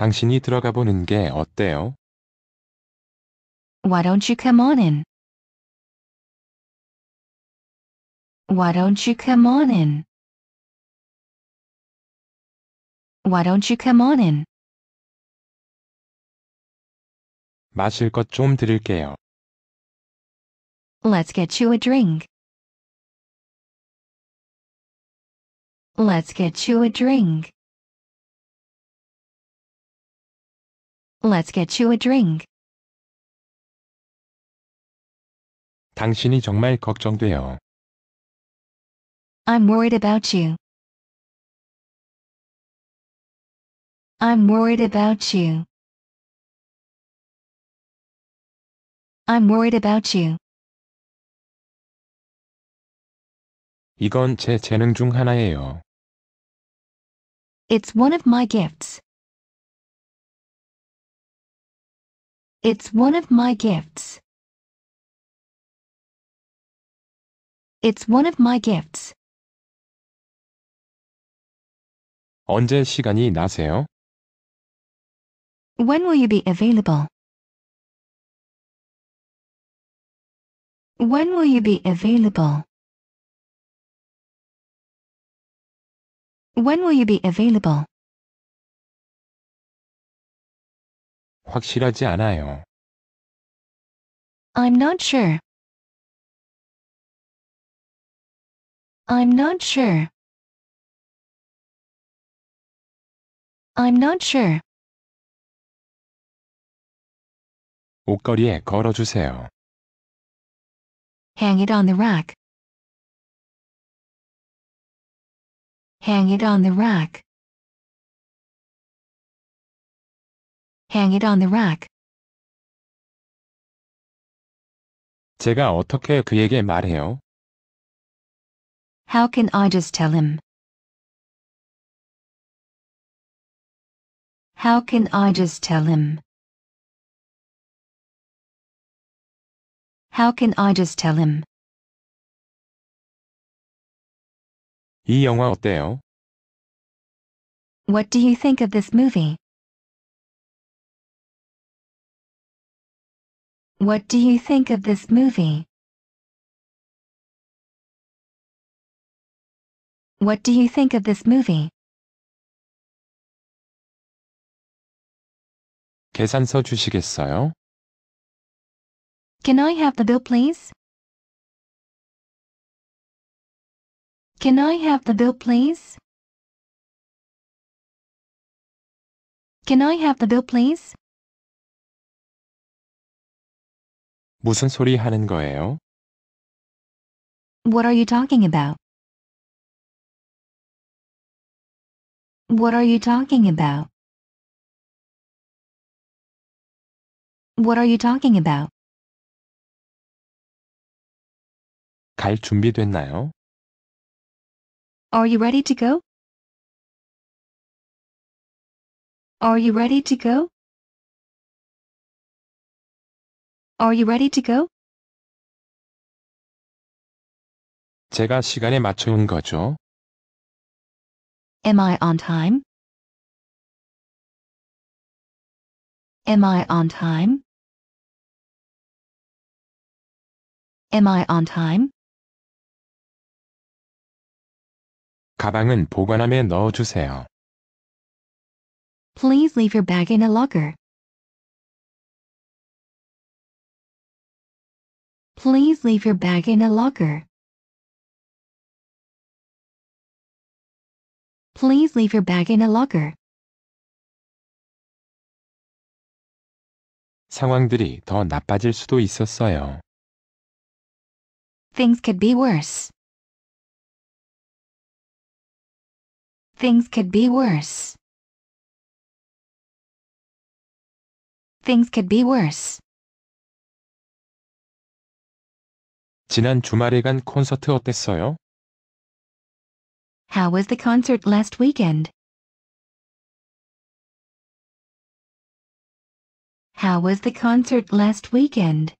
당신이 들어가 보는 게 어때요? Why don't you come on in? Why don't you come on in? Why don't you come on in? 마실 것 좀 드릴게요. Let's get you a drink. Let's get you a drink. Let's get you a drink. 당신이 정말 걱정돼요. I'm worried about you. I'm worried about you. I'm worried about you. 이건 제 재능 중 하나예요. It's one of my gifts. It's one of my gifts. It's one of my gifts. 언제 시간이 나세요? When will you be available? When will you be available? When will you be available? 확실하지 않아요. I'm not sure. I'm not sure. I'm not sure. 옷걸이에 걸어주세요. Hang it on the rack. Hang it on the rack. Hang it on the rack. 제가 어떻게 그에게 말해요? How can I just tell him? How can I just tell him? How can I just tell him? 이 영화 어때요? What do you think of this movie? What do you think of this movie? What do you think of this movie? 계산서 주시겠어요? Can I have the bill, please? Can I have the bill, please? Can I have the bill, please? 무슨 소리 하는 거예요? What are you talking about? What are you talking about? What are you talking about? 갈 준비됐나요? Are you ready to go? Are you ready to go? Are you ready to go? 제가 시간에 맞춰온 거죠. Am I on time? Am I on time? Am I on time? 가방은 보관함에 넣어주세요. Please leave your bag in a locker. Please leave your bag in a locker. Please leave your bag in a locker. 상황들이 더 나빠질 수도 있었어요. Things could be worse. Things could be worse. Things could be worse. 지난 주말에 간 콘서트 어땠어요? How was the concert last weekend? How was the concert last weekend?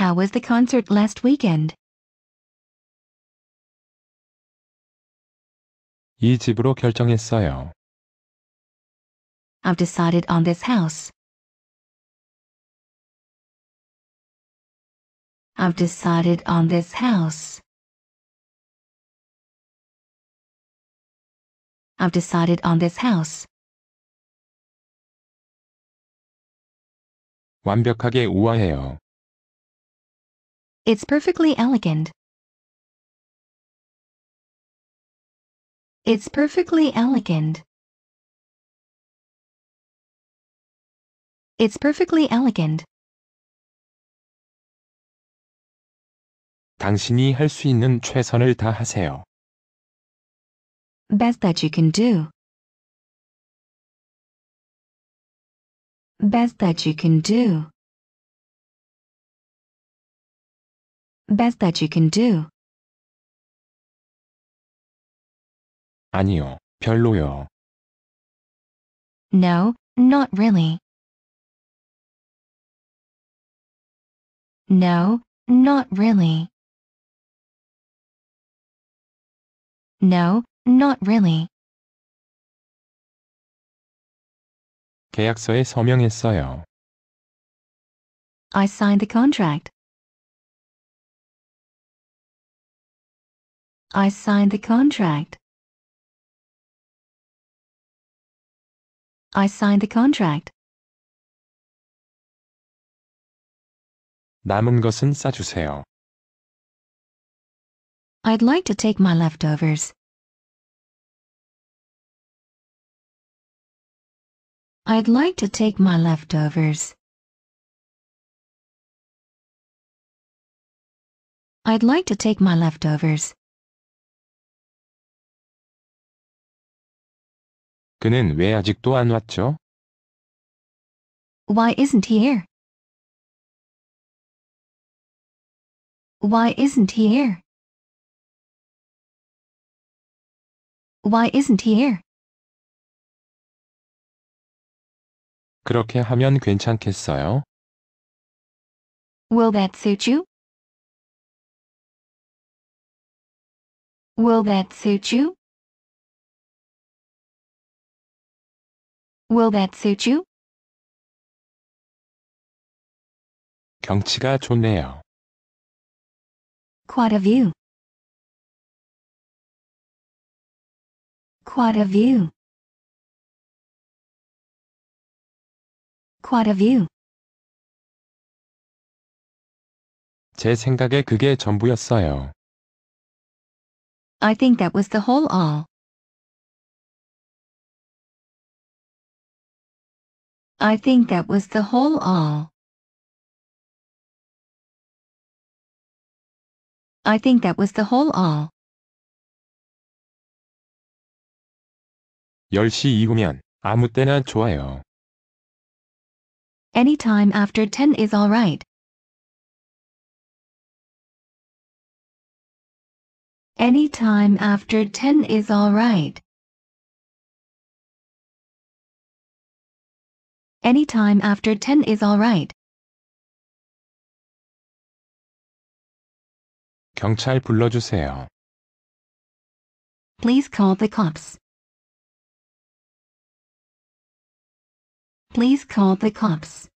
How was the concert last weekend? 이 집으로 결정했어요. I've decided on this house. I've decided on this house. I've decided on this house. 완벽하게 우아해요. It's perfectly elegant. It's perfectly elegant. It's perfectly elegant. 당신이 할 있는 최선을 다하세요. Best that you can do. Best that you can do. Best that you can do. 아니요, 별로요. No, not really. No, not really. No, not really. 계약서에 서명했어요. I signed the contract. I signed the contract. I signed the contract. 남은 것은 싸주세요. I'd like to take my leftovers. I'd like to take my leftovers. I'd like to take my leftovers. 그는 왜 아직도 안 왔죠? Why isn't he here? Why isn't he here? Why isn't he here? 그렇게 하면 괜찮겠어요? Will that suit you? Will that suit you? Will that suit you? 경치가 좋네요. Quite a view. Quite a view. Quite a view. 제 생각에 그게 전부였어요. I think that was the whole all. I think that was the whole all. I think that was the whole all. 10시 이후면 아무 때나 좋아요. Anytime after 10 is alright. Anytime after 10 is alright. Anytime after 10 is alright. 경찰 불러주세요. Please call the cops. Please call the cops.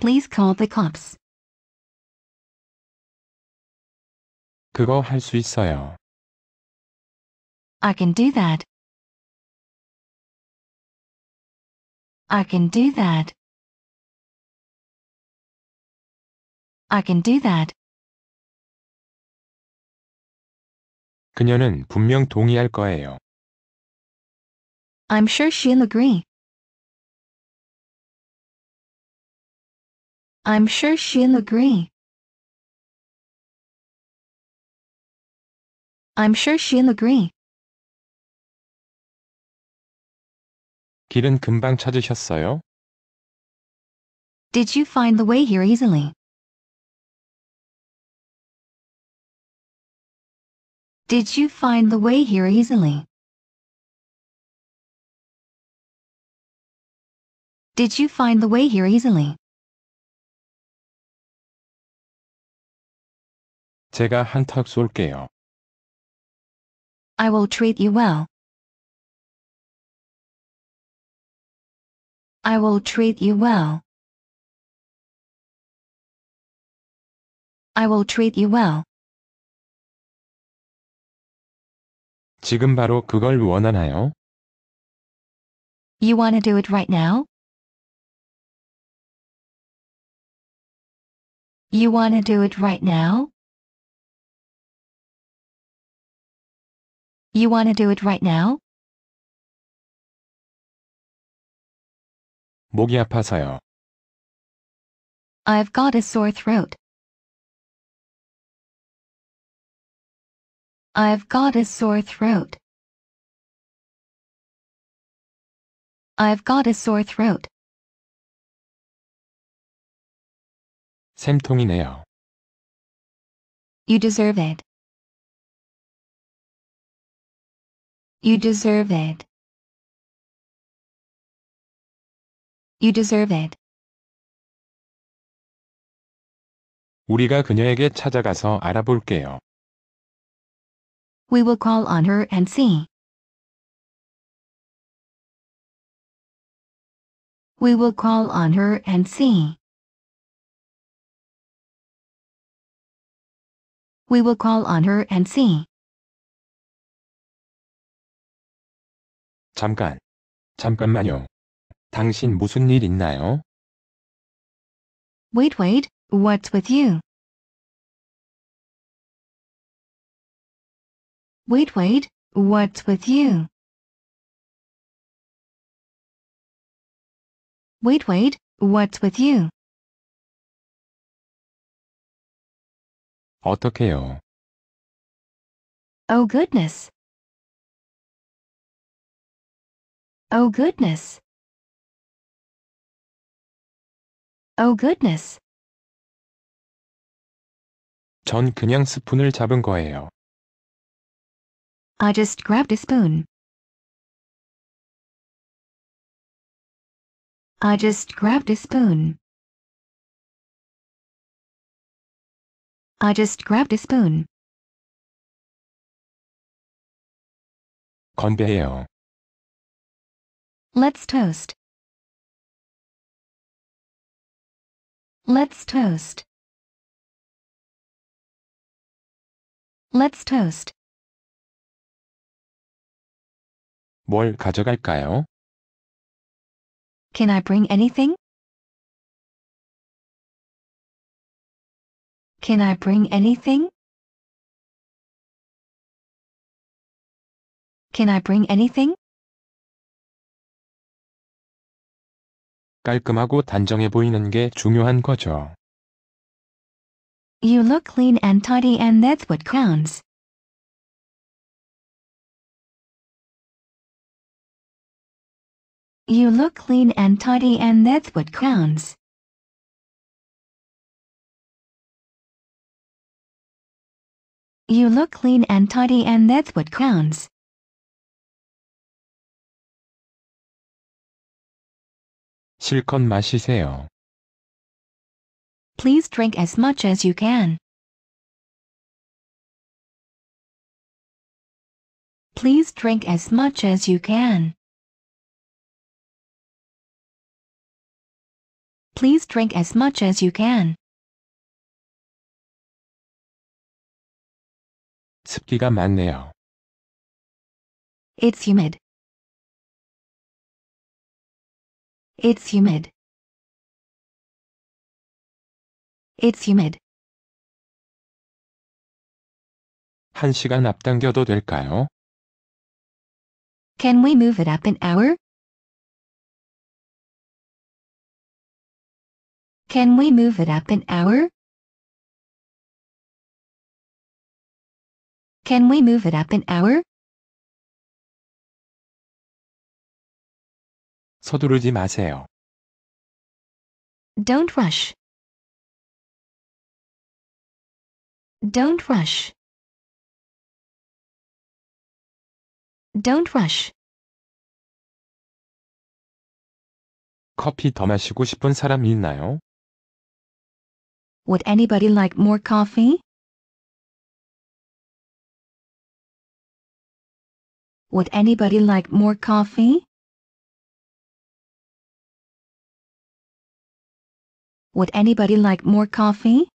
Please call the cops. 그거 할 수 있어요. I can do that. I can do that. I can do that. 그녀는 분명 동의할 거예요. I'm sure she'll agree. I'm sure she'll agree. I'm sure she'll agree. 길은 금방 찾으셨어요? Did you find the way here easily? Did you find the way here easily? Did you find the way here easily? 제가 한턱 쏠게요. I will treat you well. I will treat you well. I will treat you well. 지금 바로 그걸 원하나요? You wanna do it right now? You wanna do it right now? You wanna do it right now? 목이 아파서요. I've got a sore throat. I've got a sore throat. I've got a sore throat. 샘통이네요. You deserve it. You deserve it. You deserve it. 우리가 그녀에게 찾아가서 알아볼게요. We will call on her and see. We will call on her and see. We will call on her and see. 잠깐. 잠깐만요. 당신 무슨 일 있나요? Wait, wait, what's with you? Wait, wait, what's with you? Wait, wait, what's with you? 어떡해요? Oh goodness. Oh goodness. Oh goodness. 전 그냥 스푼을 잡은 거예요. I just grabbed a spoon. I just grabbed a spoon. I just grabbed a spoon. 건배해요. Let's toast. Let's toast. Let's toast. 뭘 가져갈까요? Can I bring anything? Can I bring anything? Can I bring anything? 깔끔하고 단정해 보이는 게 중요한 거죠. You look clean and tidy and that's what counts. You look clean and tidy and that's what counts. You look clean and tidy and that's what counts. Please drink as much as you can. Please drink as much as you can. Please drink as much as you can. 습기가 많네요. It's humid. It's humid. It's humid. 한 시간 앞당겨도 될까요? Can we move it up an hour? Can we move it up an hour? Can we move it up an hour? 서두르지 마세요. Don't rush. Don't rush. Don't rush. 커피 더 마시고 싶은 있나요? Would anybody like more coffee? Would anybody like more coffee? Would anybody like more coffee?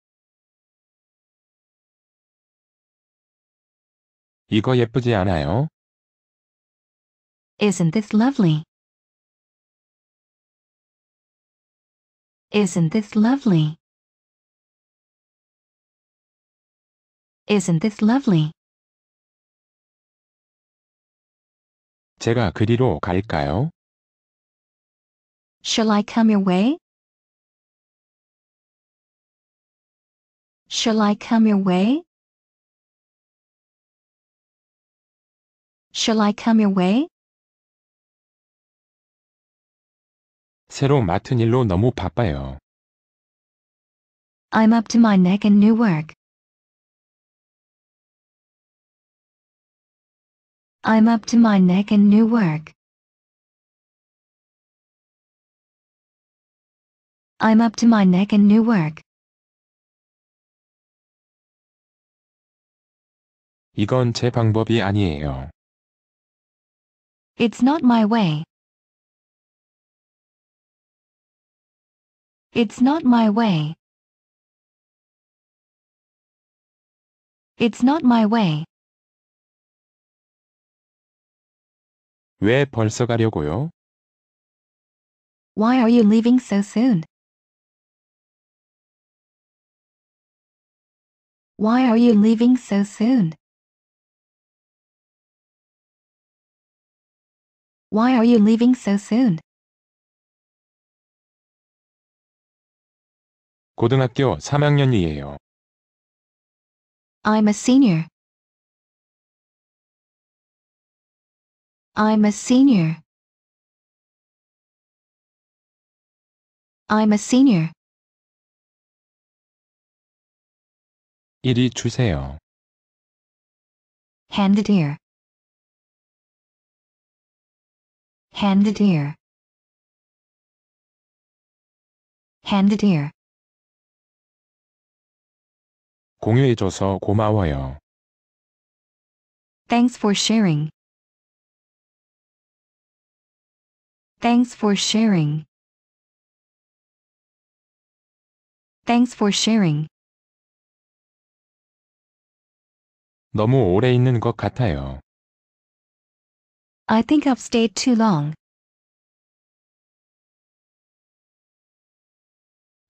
이거 예쁘지 않아요? Isn't this lovely? Isn't this lovely? Isn't this lovely? 제가 그리로 갈까요? Shall I come your way? Shall I come your way? Shall I come your way? 새로 맡은 일로 너무 바빠요. I'm up to my neck in new work. I'm up to my neck in new work. I'm up to my neck in new work. 이건 제 방법이 아니에요. It's not my way. It's not my way. It's not my way. 왜 벌써 가려고요? Why are you leaving so soon? Why are you leaving so soon? Why are you leaving so soon? 고등학교 3학년이에요. I'm a senior. I'm a senior. I'm a senior. 이리 주세요. Hand it here. Hand it here. Hand it here. 공유해줘서 고마워요. Thanks for sharing. Thanks for sharing. Thanks for sharing. 너무 오래 있는 것 같아요. I think I've stayed too long.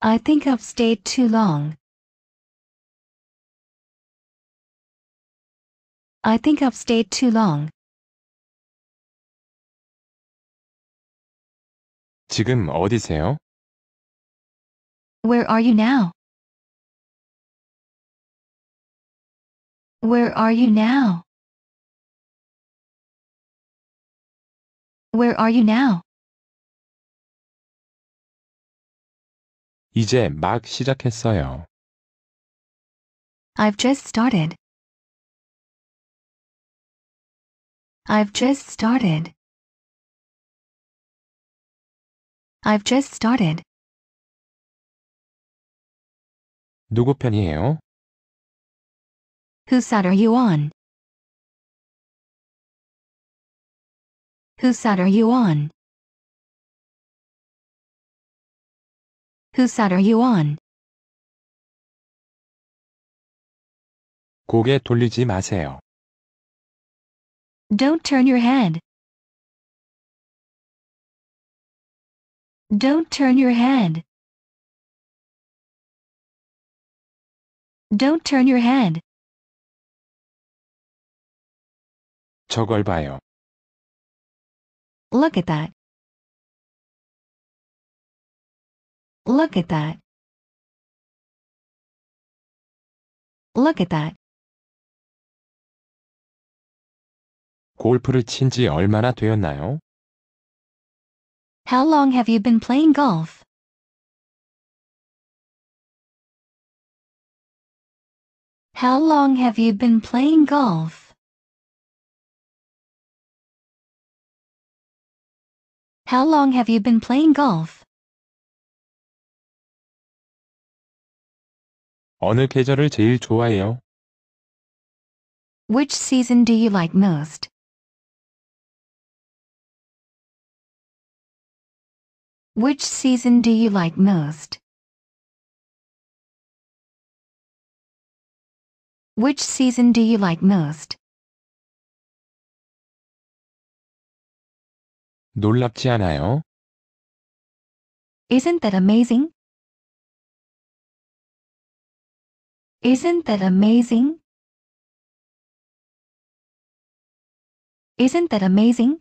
I think I've stayed too long. I think I've stayed too long. 지금 어디세요? Where are you now? Where are you now? Where are you now? 이제 막 시작했어요. I've just started. I've just started. I've just started. 누구 편이에요? Whose side are you on? Whose side are you on? Whose side are you on? 고개 돌리지 마세요. Don't turn your head. Don't turn your head. Don't turn your head. 저걸 봐요. Look at that. Look at that. Look at that. 골프를 친 지 얼마나 되었나요? How long have you been playing golf? How long have you been playing golf? How long have you been playing golf? 어느 계절을 제일 좋아해요? Which season do you like most? Which season do you like most? Which season do you like most? 놀랍지 않아요? Isn't that amazing? Isn't that amazing? Isn't that amazing?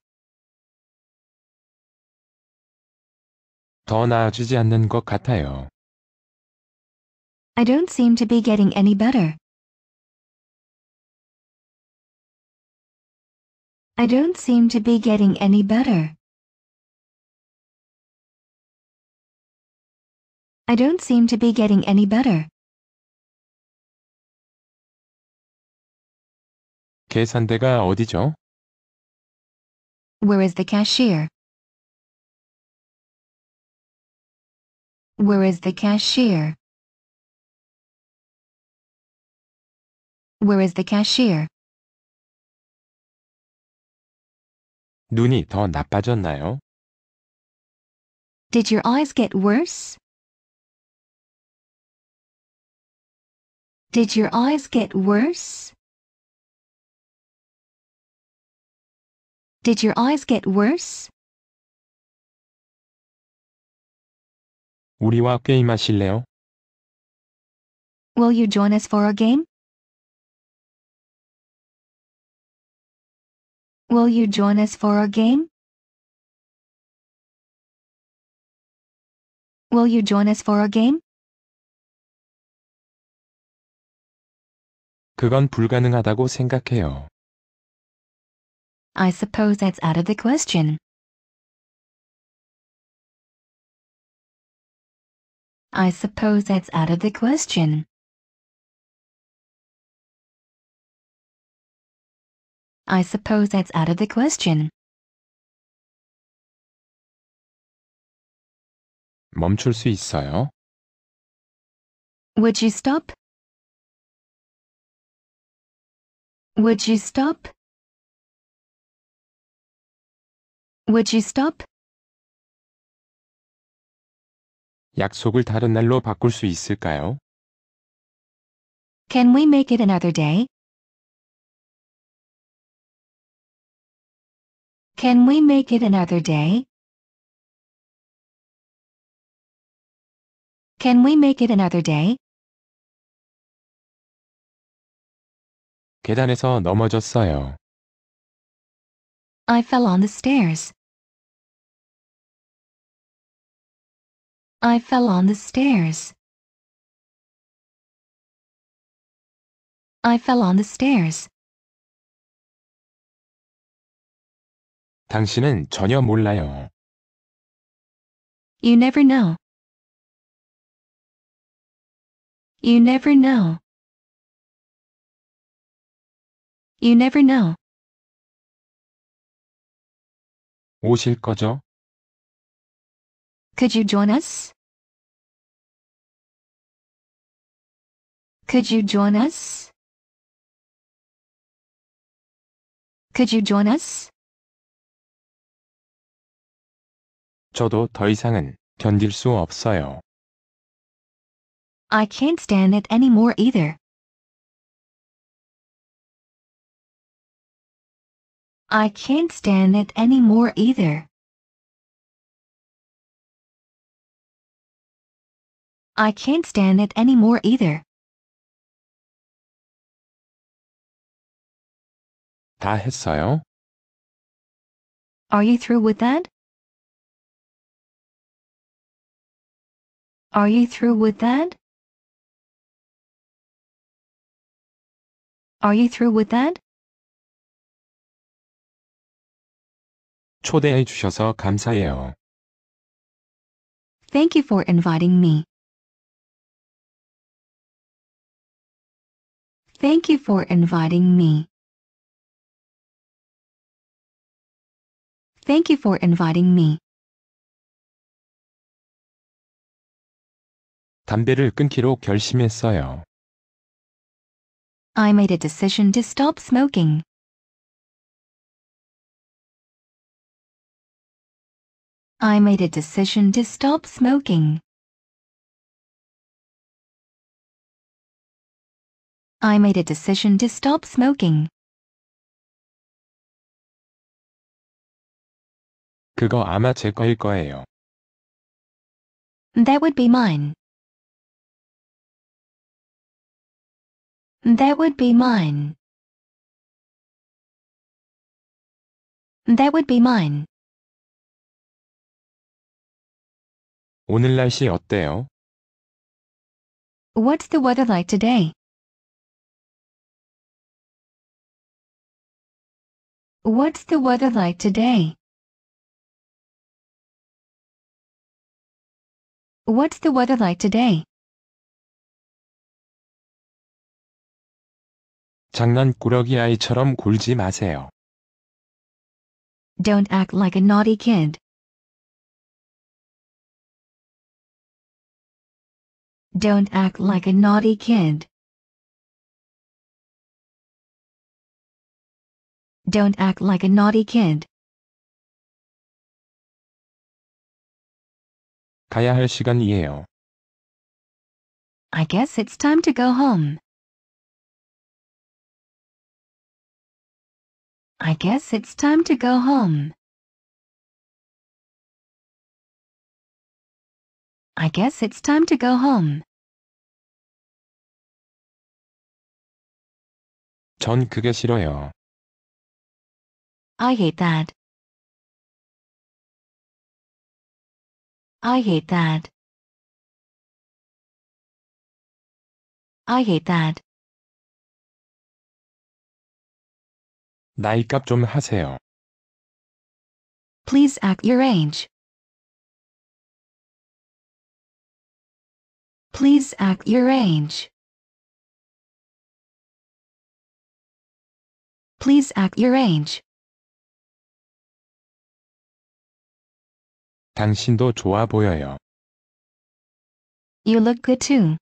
더 나아지지 않는 것 같아요. I don't seem to be getting any better. I don't seem to be getting any better. I don't seem to be getting any better. 계산대가 어디죠? Where is the cashier? Where is the cashier? Where is the cashier? 눈이 더 나빠졌나요? Did your eyes get worse? Did your eyes get worse? Did your eyes get worse? 우리와 게임하실래요? Will you join us for a game? Will you join us for a game? Will you join us for a game? 그건 불가능하다고 생각해요. I suppose that's out of the question. I suppose that's out of the question. I suppose that's out of the question. 멈출 수 있어요? Would you stop? Would you stop? Would you stop? 약속을 다른 날로 바꿀 수 있을까요? Can we make it another day? Can we make it another day? Can we make it another day? 계단에서 넘어졌어요. I fell on the stairs. I fell on the stairs. I fell on the stairs. 당신은 전혀 몰라요. You never know. You never know. You never know. 오실 거죠? Could you join us? Could you join us? Could you join us? 저도 더 이상은 견딜 수 없어요. I can't stand it anymore either. I can't stand it anymore either. I can't stand it anymore either. 다 했어요. Are you through with that? Are you through with that? Are you through with that? 초대해 주셔서 감사해요. Thank you for inviting me. Thank you for inviting me. Thank you for inviting me. 담배를 끊기로 결심했어요. I made a decision to stop smoking. I made a decision to stop smoking. I made a decision to stop smoking. 그거 아마 제 거일 거예요. That would be mine. That would be mine. That would be mine. 오늘 날씨 어때요? What's the weather like today? What's the weather like today? What's the weather like today? 장난꾸러기 아이처럼 굴지 마세요. Don't act like a naughty kid. Don't act like a naughty kid. Don't act like a naughty kid. 가야 할 시간이에요. I guess it's time to go home. I guess it's time to go home. I guess it's time to go home. 전 그게 싫어요. I hate that. I hate that. I hate that. 나이값 좀 하세요. Please act your age. Please act your age. Please act your age. 당신도 좋아 보여요. You look good too.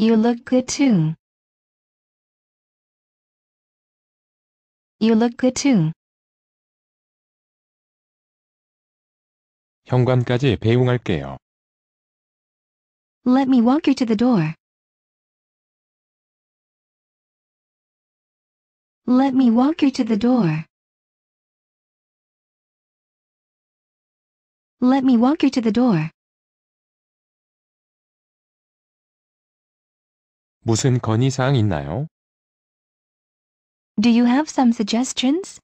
You look good too. You look good too. 현관까지 배웅할게요. Let me walk you to the door. Let me walk you to the door. Let me walk you to the door. 무슨 건의 있나요? Do you have some suggestions?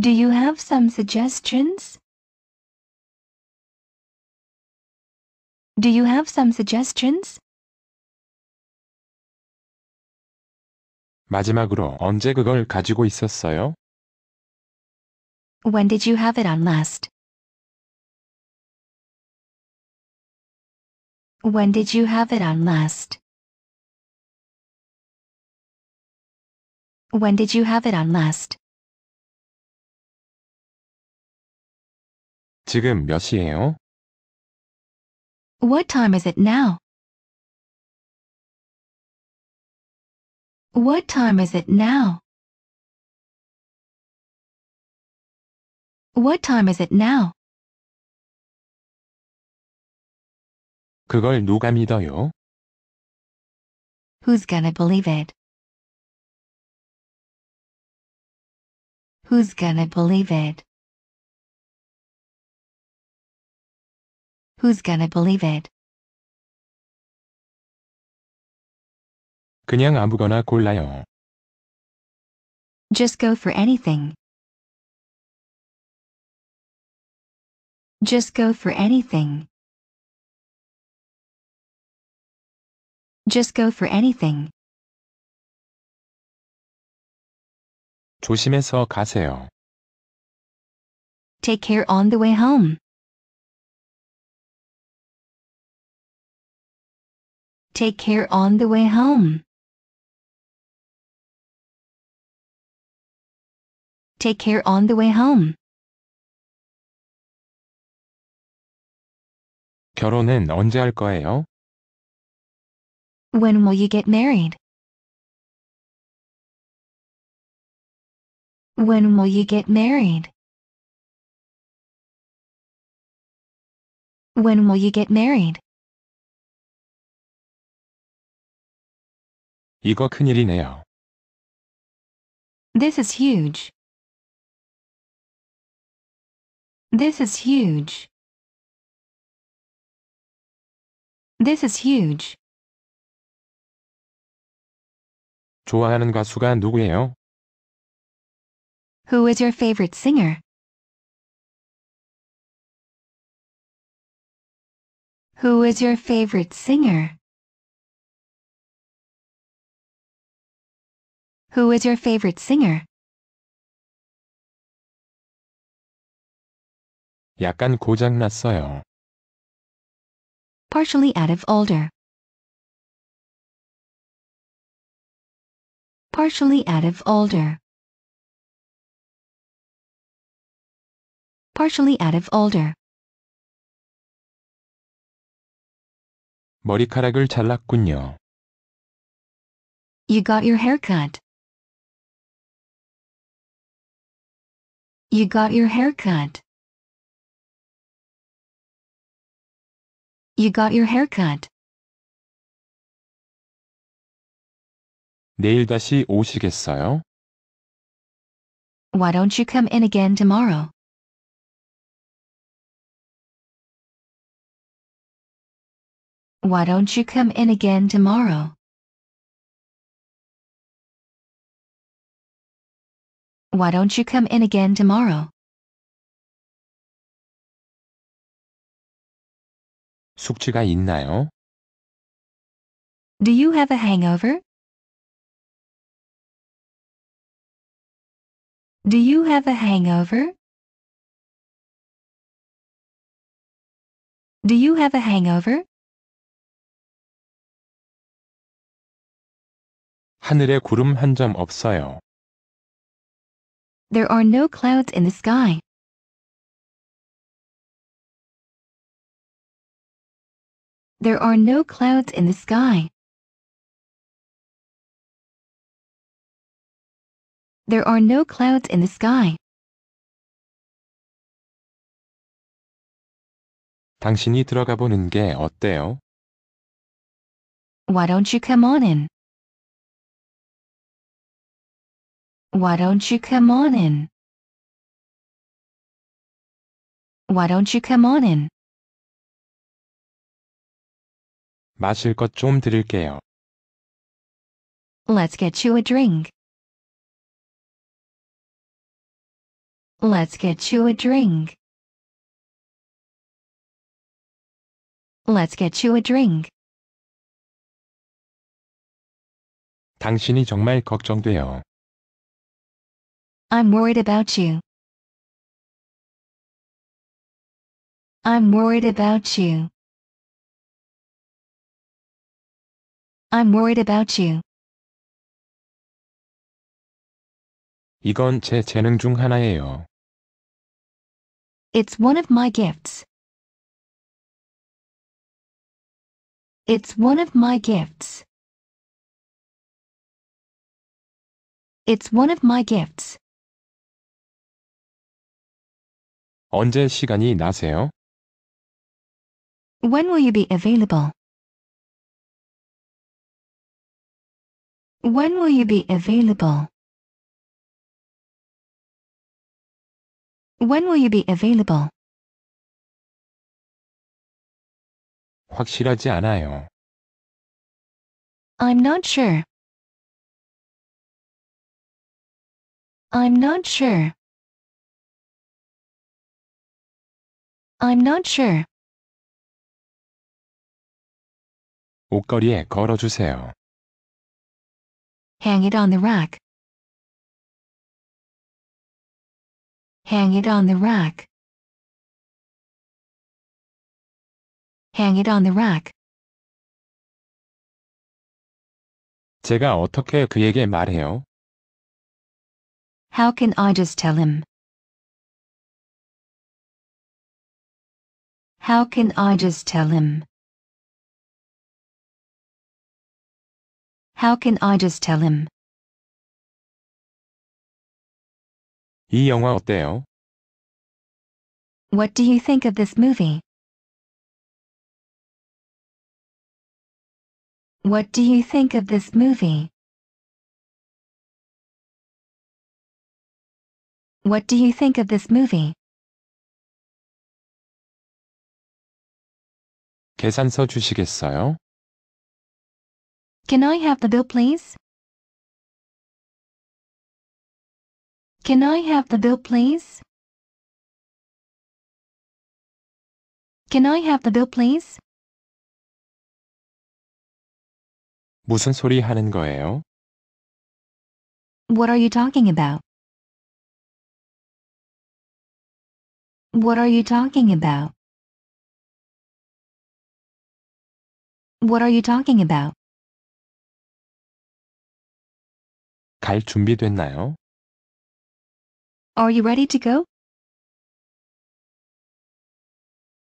Do you have some suggestions? Do you have some suggestions? 마지막으로 언제 그걸 가지고 있었어요? When did you have it on last? When did you have it on last? When did you have it on last? 지금 몇 시예요? What time is it now? What time is it now? What time is it now? 그걸 누가 믿어요? Who's gonna believe it? Who's gonna believe it? Who's gonna believe it? 그냥 아무거나 골라요. Just go for anything. Just go for anything. Just go for anything. 조심해서 가세요. Take care on the way home. Take care on the way home. Take care on the way home. 결혼은 언제 할 거예요? When will you get married? When will you get married? When will you get married? 이거 큰일이네요. This is huge. This is huge. This is huge. 좋아하는 가수가 누구예요? Who is your favorite singer? Who is your favorite singer? Who is your favorite singer? 약간 고장났어요 partially out of order. Partially out of older. Partially out of older. 머리카락을 잘랐군요. You got your haircut. You got your haircut. You got your cut. 내일 다시 오시겠어요? Why don't you come in again tomorrow? Why don't you come in again tomorrow? Why don't you come in again tomorrow? 숙취가 있나요? Do you have a hangover? Do you have a hangover? Do you have a hangover? 하늘에 구름 없어요. There are no clouds in the sky. There are no clouds in the sky. There are no clouds in the sky. 당신이 들어가 보는 게 어때요? Why don't you come on in? Why don't you come on in? Why don't you come on in? 마실 것 좀 드릴게요. Let's get you a drink. Let's get you a drink. Let's get you a drink. 당신이 정말 걱정돼요. I'm worried about you. I'm worried about you. I'm worried about you. 이건 제 재능 중 하나예요. It's one of my gifts. It's one of my gifts. It's one of my gifts. 언제 시간이 나세요? When will you be available? When will you be available? When will you be available? 확실하지 않아요. I'm not sure. I'm not sure. I'm not sure. 옷걸이에 걸어주세요. Hang it on the rack. Hang it on the rack. Hang it on the rack. 제가 어떻게 그에게 말해요? How can I just tell him? How can I just tell him? How can I just tell him? 이 영화 어때요? What do you think of this movie? What do you think of this movie? What do you think of this movie? 계산서 주시겠어요? Can I have the bill, please? Can I have the bill, please? Can I have the bill, please? 무슨 소리 하는 거예요? What are you talking about? What are you talking about? What are you talking about? 갈 준비됐나요? Are you ready to go?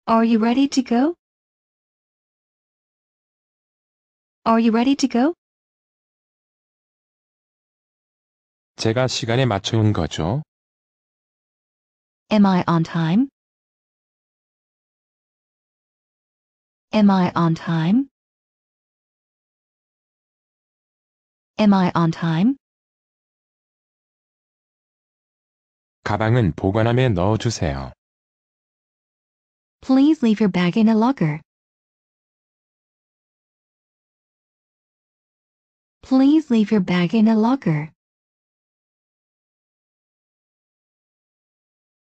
Are you ready to go? Are you ready to go? 제가 시간에 맞춰 온 거죠. Am I on time? Am I on time? Am I on time? 가방은 보관함에 넣어주세요. Please leave your bag in a locker. Please leave your bag in a locker.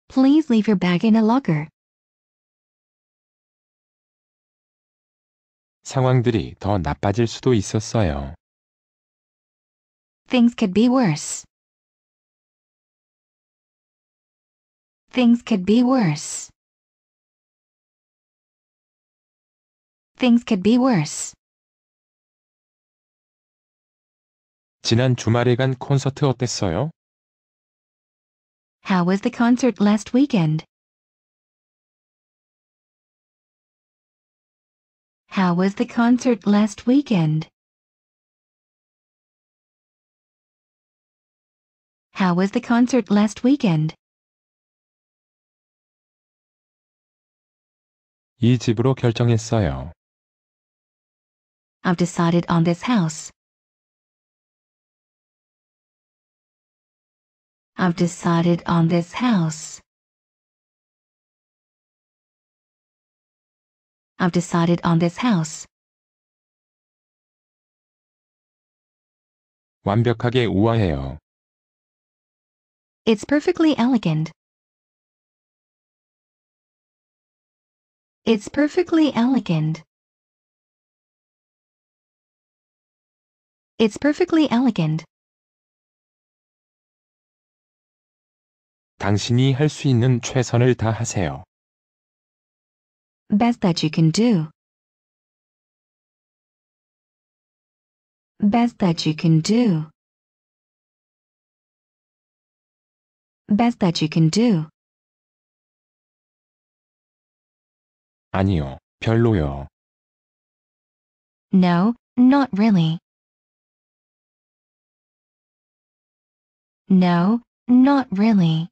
Please leave your bag in a locker. 상황들이 더 나빠질 수도 있었어요. Things could be worse. Things could be worse. Things could be worse. 지난 주말에 간 콘서트 어땠어요? How was the concert last weekend? How was the concert last weekend? How was the concert last weekend? 이 집으로 결정했어요. I've decided on this house. I've decided on this house. I've decided on this house. 완벽하게 우아해요. It's perfectly elegant. It's perfectly elegant. It's perfectly elegant. 당신이 할 수 있는 최선을 다하세요. Best that you can do. Best that you can do. Best that you can do. 아니요, 별로요. No, not really. No, not really.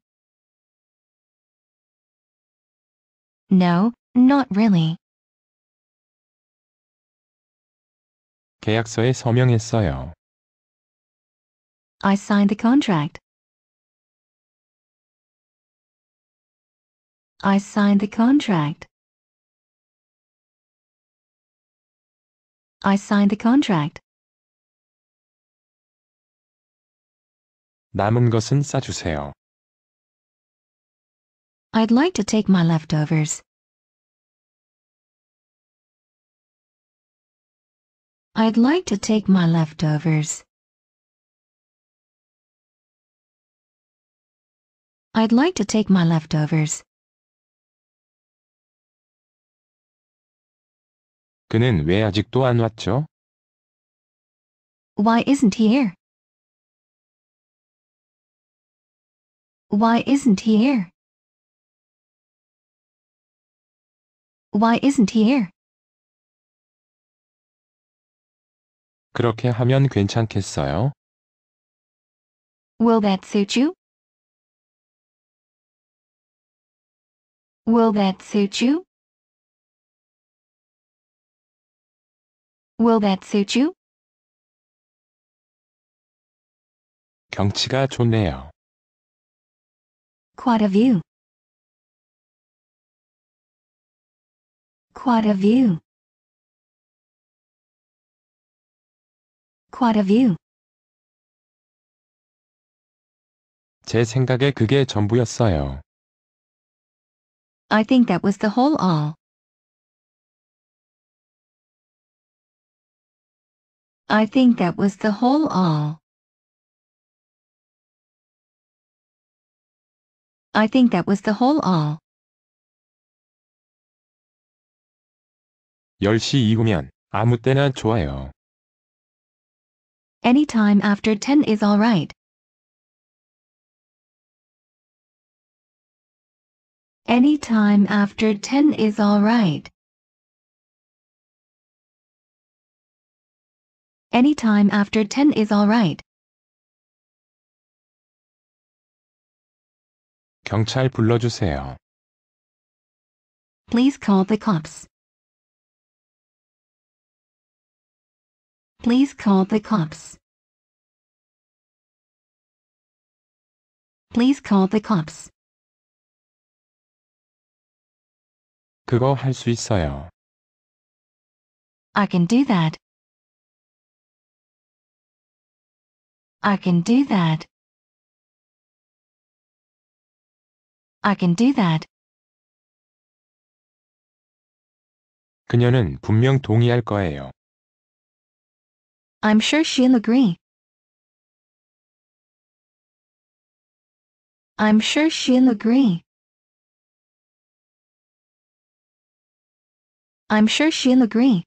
No, not really. 계약서에 서명했어요. I signed the contract. I signed the contract. I signed the contract. 남은 것은 싸주세요. I'd like to take my leftovers. I'd like to take my leftovers. I'd like to take my leftovers. 그는 왜 아직도 안 왔죠? Why isn't he here? Why isn't he here? Why isn't he here? 그렇게 하면 괜찮겠어요? Will that suit you? Will that suit you? Will that suit you? 경치가 좋네요. Quite a view. Quite a view. Quite a view. 제 생각에 그게 전부였어요. I think that was the whole all. I think that was the whole all. I think that was the whole all. 10시 이후면 아무 때나 좋아요. Anytime after 10 is alright. Anytime after 10 is alright. Any time after 10 is alright. 경찰 불러주세요. Please call the cops. Please call the cops. Please call the cops. 그거 할 수 있어요. I can do that. I can do that. I can do that. 그녀는 분명 동의할 거예요. I'm sure she'll agree. I'm sure she'll agree. I'm sure she'll agree.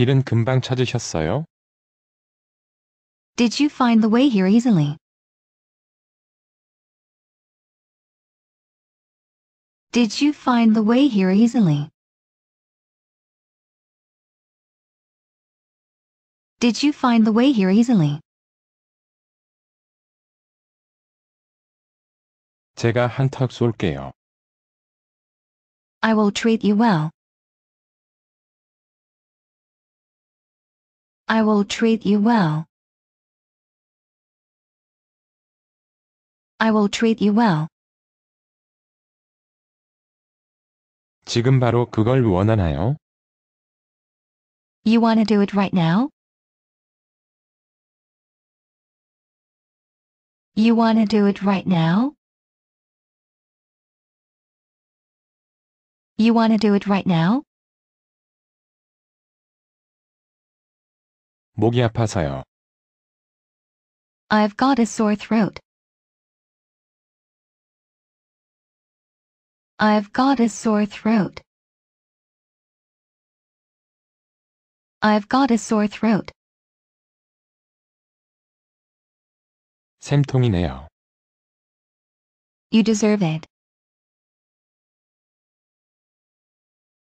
Did you find the way here easily? Did you find the way here easily? Did you find the way here easily? I will treat you well. I will treat you well. I will treat you well. 지금 바로 그걸 원하나요? You want to do it right now? You want to do it right now? You want to do it right now? 목이 아파서요. I've got a sore throat. I've got a sore throat. I've got a sore throat. 생통이네요. You deserve it.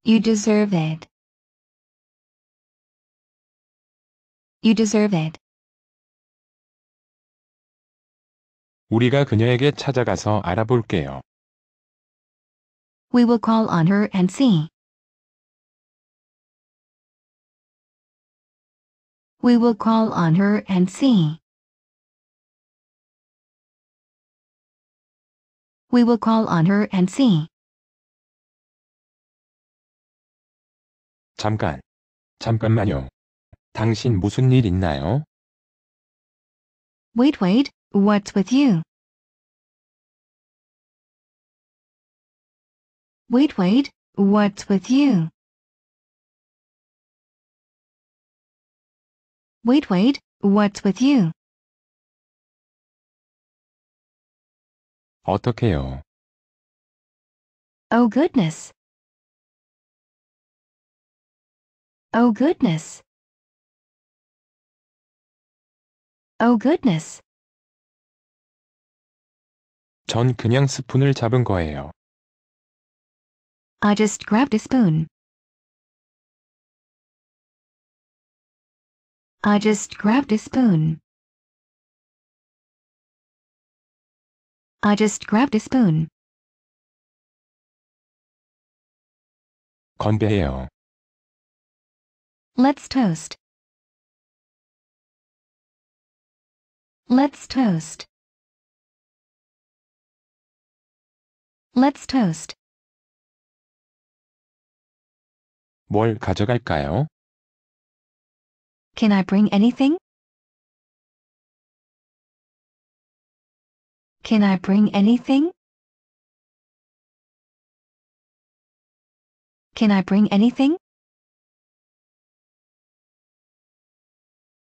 You deserve it. You deserve it. 우리가 그녀에게 찾아가서 알아볼게요. We will call on her and see. We will call on her and see. We will call on her and see. 잠깐. 잠깐만요. 당신 무슨 일 있나요? Wait, wait, what's with you? Wait, wait, what's with you? Wait, wait, what's with you? 어떡해요? Oh goodness. Oh goodness. Oh goodness. 전 그냥 스푼을 잡은 거예요. I just grabbed a spoon. I just grabbed a spoon. I just grabbed a spoon. 건배해요. Let's toast. Let's toast. Let's toast. 뭘 가져갈까요? Can I bring anything? Can I bring anything? Can I bring anything?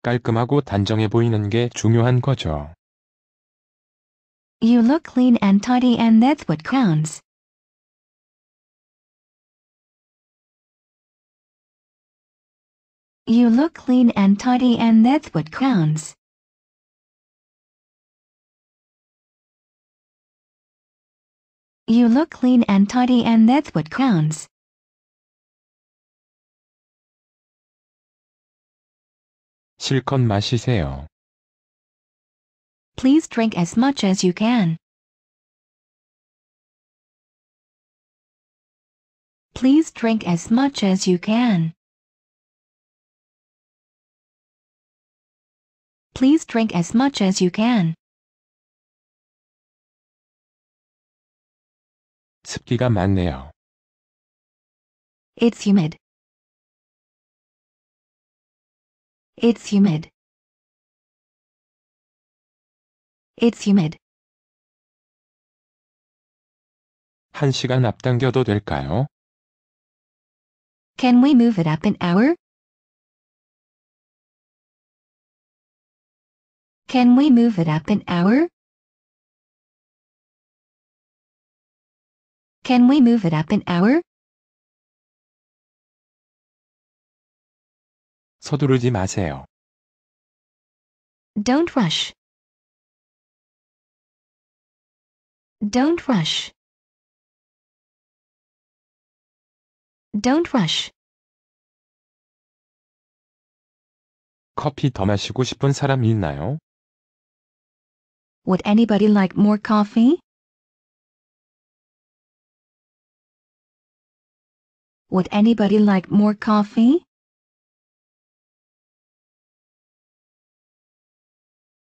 깔끔하고 단정해 보이는 게 중요한 거죠. You look clean and tidy and that's what counts. You look clean and tidy and that's what counts. You look clean and tidy and that's what counts. 실컷 마시세요. Please drink as much as you can. Please drink as much as you can. Please drink as much as you can. 습기가 많네요. It's humid. It's humid. It's humid. 한 시간 앞당겨도 될까요? Can we move it up an hour? Can we move it up an hour? Can we move it up an hour? 서두르지 마세요. Don't rush. Don't rush. Don't rush. 커피 더 마시고 싶은 사람 있나요? Would anybody like more coffee? Would anybody like more coffee?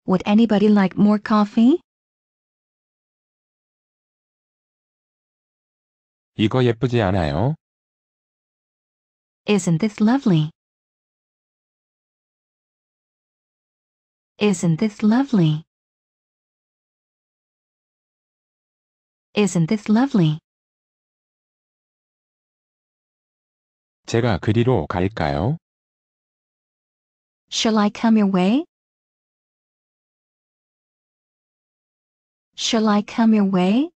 Would anybody like more coffee? 이거 예쁘지 않아요? Isn't this lovely? Isn't this lovely? Isn't this lovely? 제가 그리로 갈까요? Shall I come your way? Shall I come your way?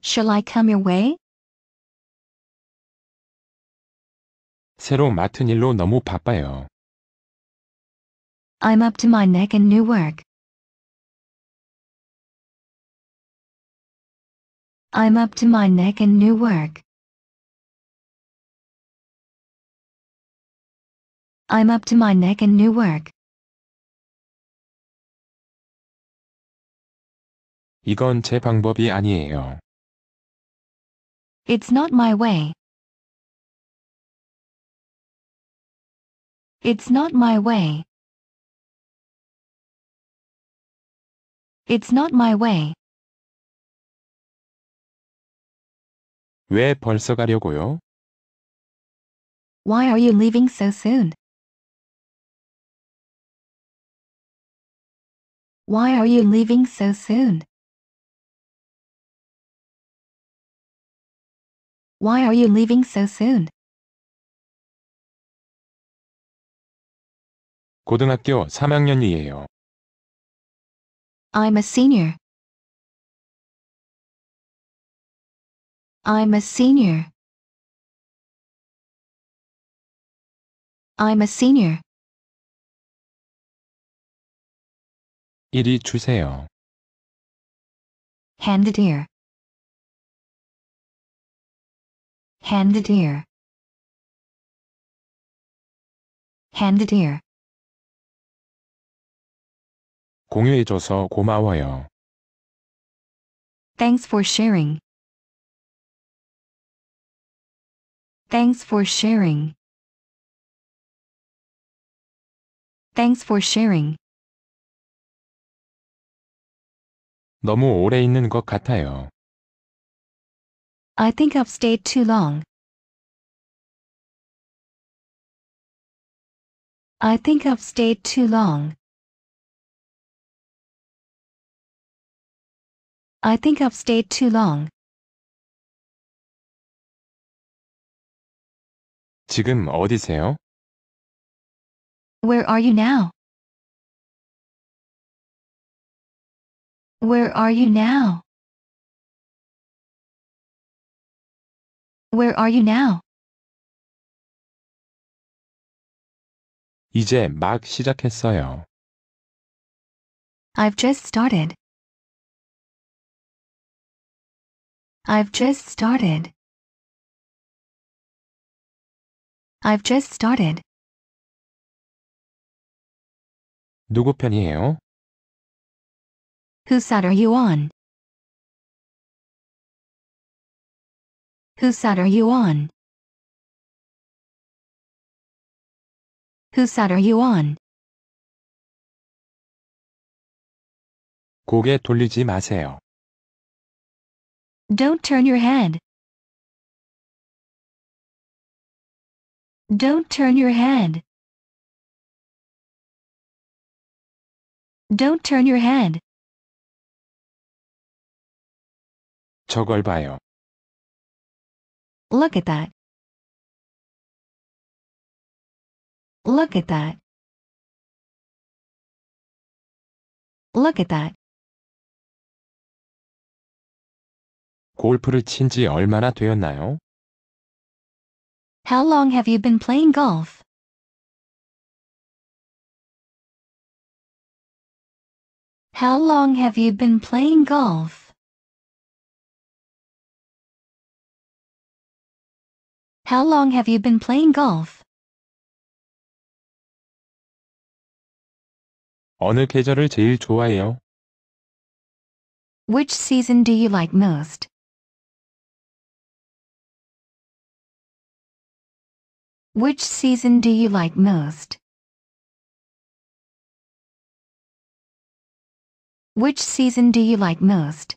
Shall I come your way? 새로 맡은 일로 너무 바빠요. I'm up to my neck in new work. I'm up to my neck in new work. I'm up to my neck in new work. 이건 제 방법이 아니에요. It's not my way. It's not my way. It's not my way. 왜 벌써 가려고요? Why are you leaving so soon? Why are you leaving so soon? Why are you leaving so soon? 고등학교 3학년이에요. I'm a senior. I'm a senior. I'm a senior. 이리 주세요. Hand it here. Handed ear. Handed ear. 공유해줘서 고마워요. Thanks for sharing. Thanks for sharing. Thanks for sharing. 너무 오래 있는 것 같아요. I think I've stayed too long. I think I've stayed too long. I think I've stayed too long. 지금 어디세요? Where are you now? Where are you now? Where are you now? 이제 막 시작했어요. I've just started. I've just started. I've just started. 누구 편이에요? Whose side are you on? Whose side are you on? Whose side are you on? 고개 돌리지 마세요. Don't turn your head. Don't turn your head. Don't turn your head. 저걸 봐요. Look at that. Look at that. Look at that. 골프를 얼마나 되었나요? How long have you been playing golf? How long have you been playing golf? How long have you been playing golf? 어느 계절을 제일 좋아해요? Which season do you like most? Which season do you like most? Which season do you like most?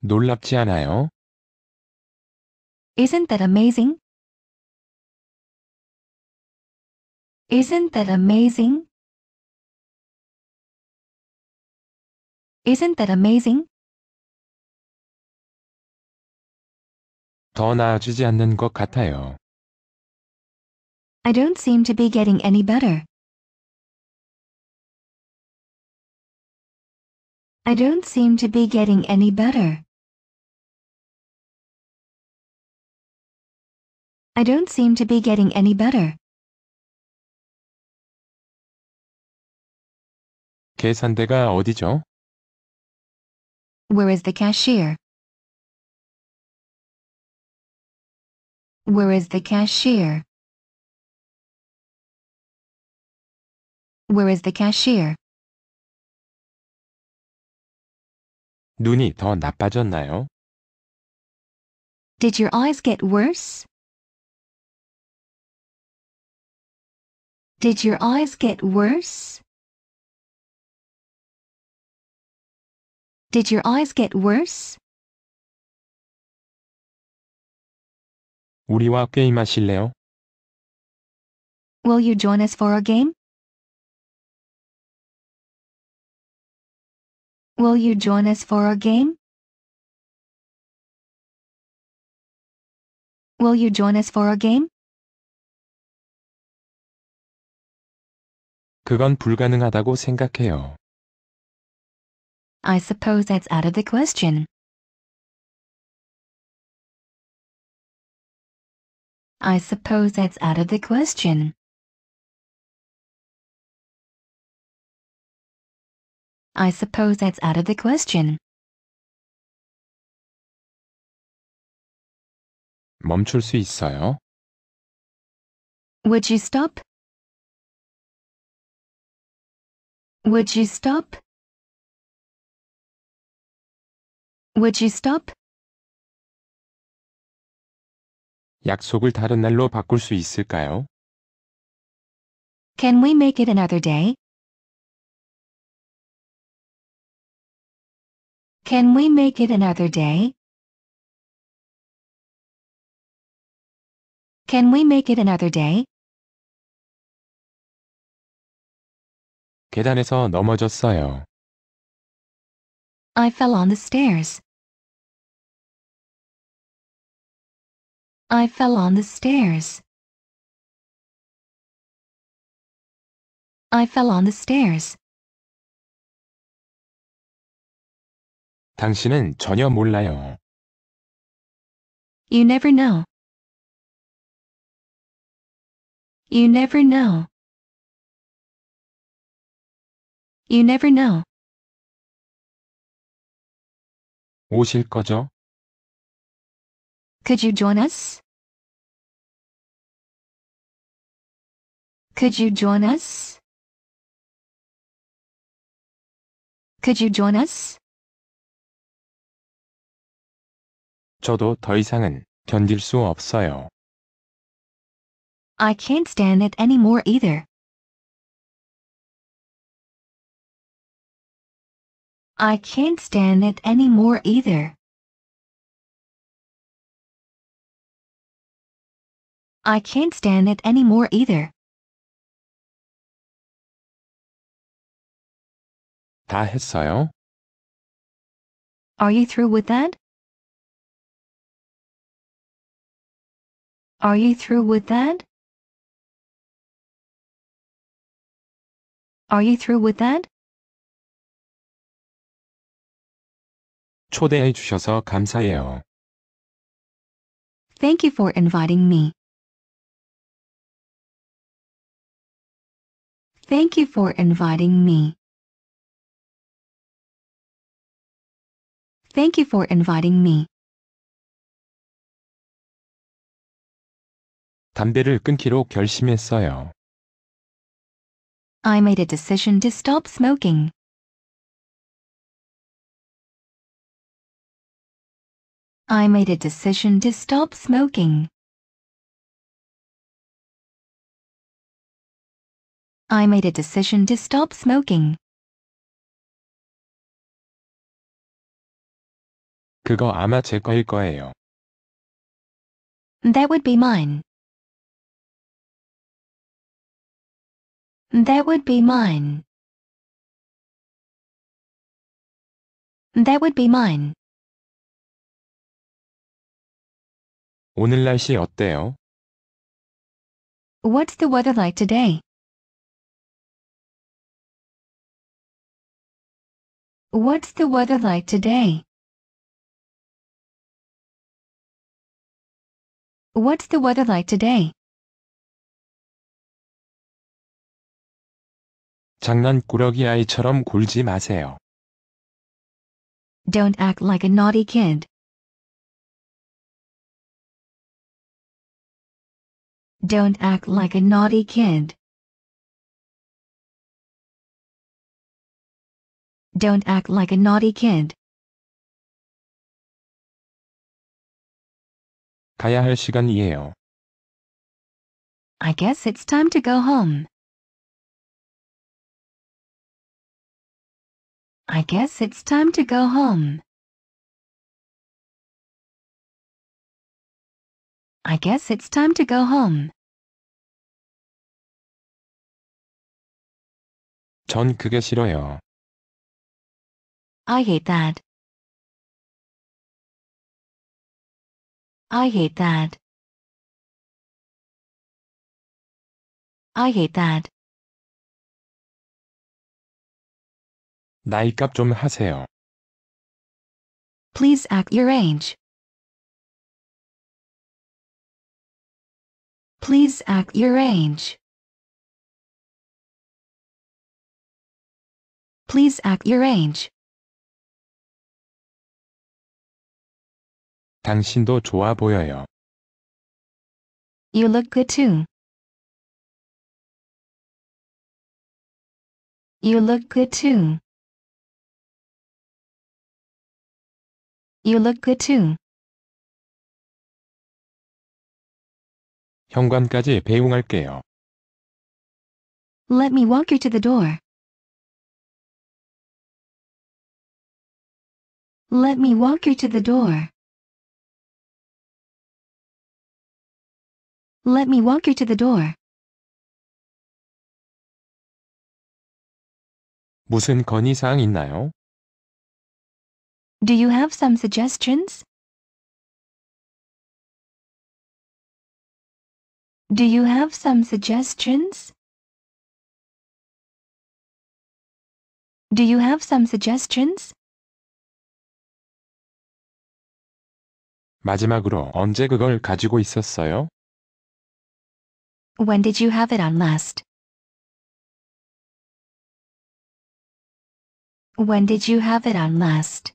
놀랍지 않아요? Isn't that amazing? Isn't that amazing? Isn't that amazing? 더 나아지지 않는 것 같아요. I don't seem to be getting any better. I don't seem to be getting any better. I don't seem to be getting any better. 계산대가 어디죠? Where is the cashier? Where is the cashier? Where is the cashier? 눈이 더 나빠졌나요? Did your eyes get worse? Did your eyes get worse? Did your eyes get worse? 우리와 게임하실래요? Will you join us for a game? Will you join us for a game? Will you join us for a game? 그건 불가능하다고 생각해요. I suppose that's out of the question. I suppose that's out of the question. I suppose that's out of the question. 멈출 수 있어요? Would you stop? Would you stop? Would you stop? 약속을 다른 날로 바꿀 수 있을까요? Can we make it another day? Can we make it another day? Can we make it another day? 계단에서 넘어졌어요. I fell on the stairs. I fell on the stairs. I fell on the stairs. 당신은 전혀 몰라요. You never know. You never know. You never know. 오실 거죠? Could you join us? Could you join us? Could you join us? 저도 더 이상은 견딜 수 없어요. I can't stand it anymore either. I can't stand it anymore either. I can't stand it anymore either. 다 했어요? Are you through with that? Are you through with that? Are you through with that? 초대해 주셔서 감사해요. Thank you for inviting me. Thank you for inviting me. Thank you for inviting me. 담배를 끊기로 결심했어요. I made a decision to stop smoking. I made a decision to stop smoking. I made a decision to stop smoking. 그거 아마 제 거일 거예요. That would be mine. That would be mine. That would be mine. 오늘 날씨 어때요? What's the weather like today? What's the weather like today? What's the weather like today? 장난꾸러기 아이처럼 굴지 마세요. Don't act like a naughty kid. Don't act like a naughty kid. Don't act like a naughty kid. 가야 할 시간이에요. I guess it's time to go home. I guess it's time to go home. I guess it's time to go home. 전 그게 싫어요. I hate that. I hate that. I hate that. 나이값 좀 하세요. Please act your age. Please act your age. Please act your age. 당신도 좋아 보여요. You look good too. You look good too. You look good too. 현관까지 배웅할게요. Let me walk you to the door. Let me walk you to the door. Let me walk you to the door. 무슨 건의 사항 있나요? Do you have some suggestions? Do you have some suggestions? Do you have some suggestions? 마지막으로 언제 그걸 가지고 있었어요? When did you have it on last? When did you have it on last?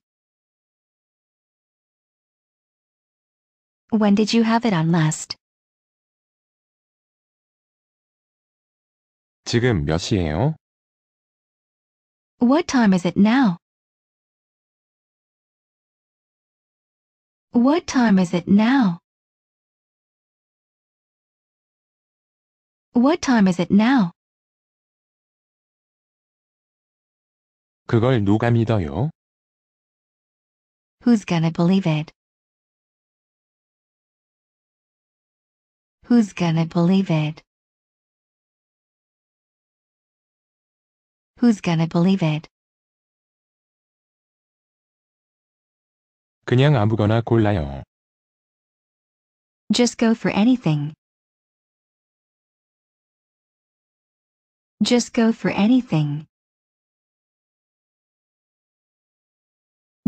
When did you have it on last? 지금 몇 시예요? What time is it now? What time is it now? What time is it now? 그걸 누가 믿어요? Who's gonna believe it? Who's gonna believe it? Who's gonna believe it? 그냥 아무거나 골라요. Just go for anything. Just go for anything.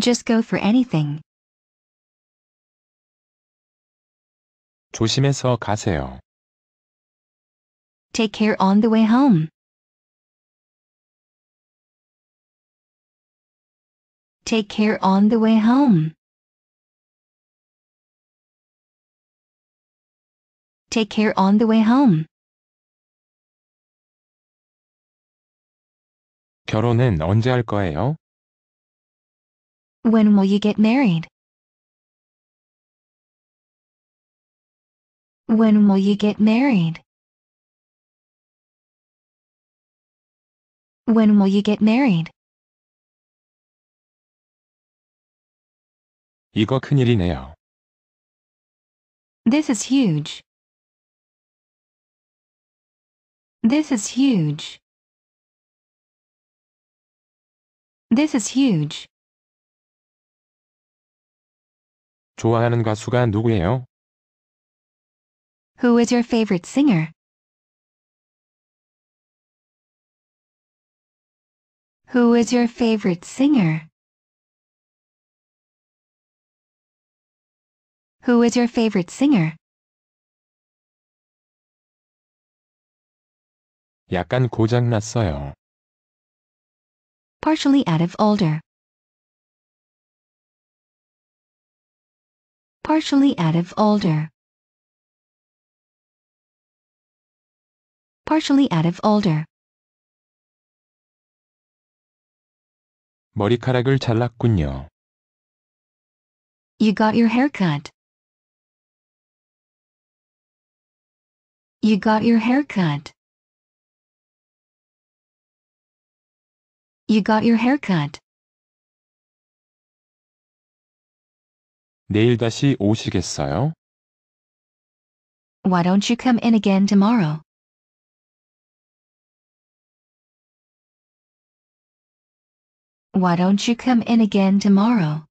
Just go for anything. 조심해서 가세요. Take care on the way home. Take care on the way home. Take care on the way home. 결혼은 언제 할 거예요? When will you get married? When will you get married? When will you get married? 이거 큰일이네요. This is huge. This is huge. This is huge. 좋아하는 가수가 누구예요? Who is your favorite singer? Who is your favorite singer? Who is your favorite singer? 약간 고장났어요. partially out of order. partially out of order. partially out of order. 머리카락을 잘랐군요. You got your haircut. You got your haircut. You got your hair 내일 다시 오시겠어요? Why don't you come in again tomorrow? Why don't you come in again tomorrow?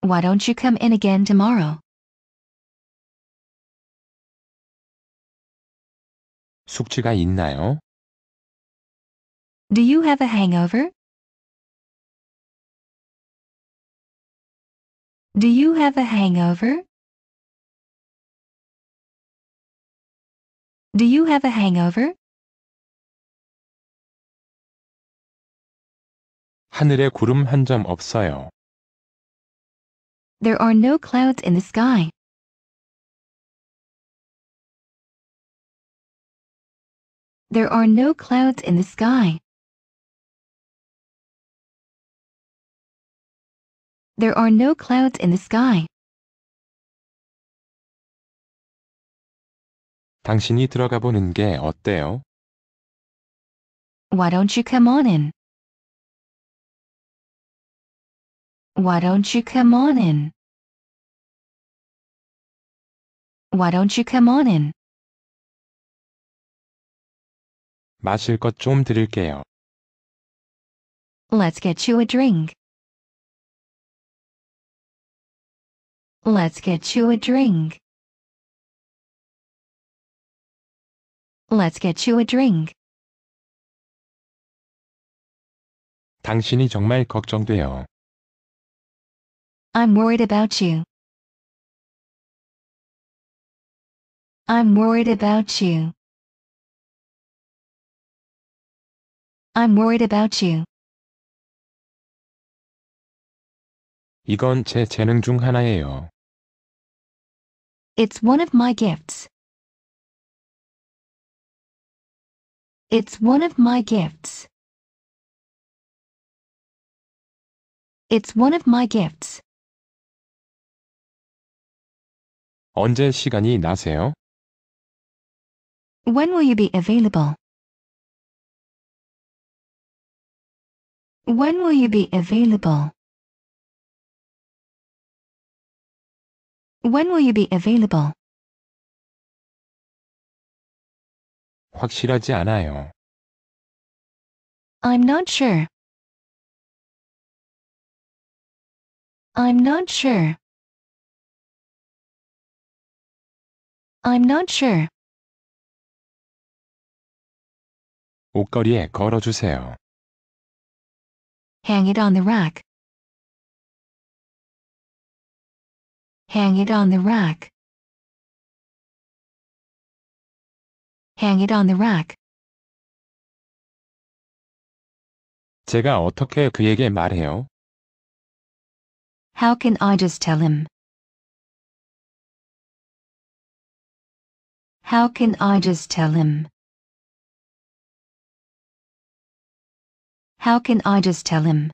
Why don't you come in again tomorrow? 숙취가 있나요? Do you have a hangover? Do you have a hangover? Do you have a hangover? 하늘에 구름 없어요. There are no clouds in the sky. There are no clouds in the sky. There are no clouds in the sky. 당신이 들어가 보는 게 어때요? Why don't you come on in? Why don't you come on in? Why don't you come on in? 마실 것 좀 드릴게요. Let's get you a drink. Let's get you a drink. Let's get you a drink. 당신이 정말 걱정돼요. I'm worried about you. I'm worried about you. I'm worried about you. 이건 제 재능 중 하나예요. It's one of my gifts. It's one of my gifts. It's one of my gifts. 언제 시간이 나세요? When will you be available? When will you be available? When will you be available? 확실하지 않아요. I'm not sure. I'm not sure. I'm not sure. 옷걸이에 걸어주세요. Hang it on the rack. Hang it on the rack. Hang it on the rack. 제가 어떻게 그에게 말해요? How can I just tell him? How can I just tell him? How can I just tell him?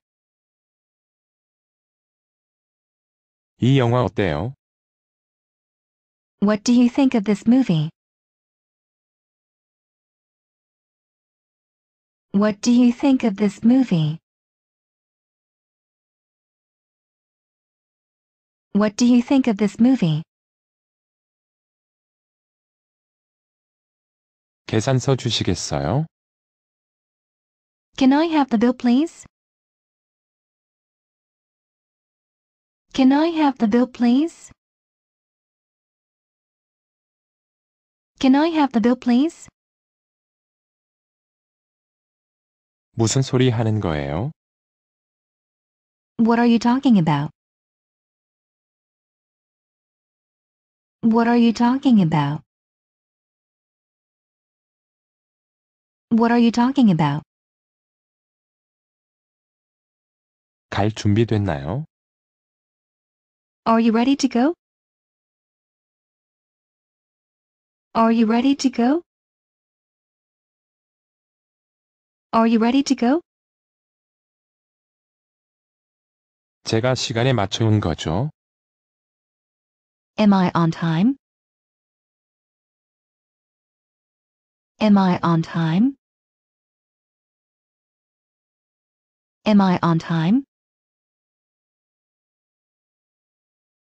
이 영화 어때요? What do you think of this movie? What do you think of this movie? What do you think of this movie? 계산서 주시겠어요? Can I have the bill, please? Can I have the bill, please? Can I have the bill, please? 무슨 소리 하는 거예요? What are you talking about? What are you talking about? What are you talking about? 갈 준비 됐나요? Are you ready to go? Are you ready to go? Are you ready to go? 제가 시간에 맞춰 온 거죠. Am I on time? Am I on time? Am I on time?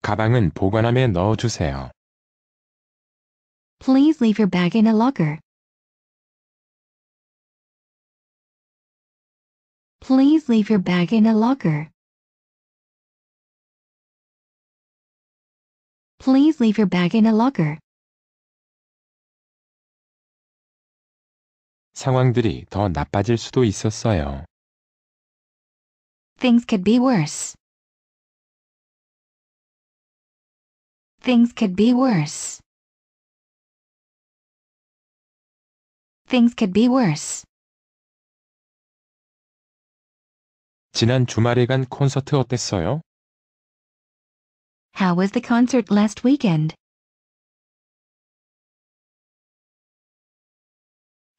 가방은 보관함에 넣어주세요. Please leave your bag in a locker. Please leave your bag in a locker. Please leave your bag in a locker. 상황들이 더 나빠질 수도 있었어요. Things could be worse. Things could be worse. Things could be worse. 지난 주말에 간 콘서트 어땠어요? How was the concert last weekend?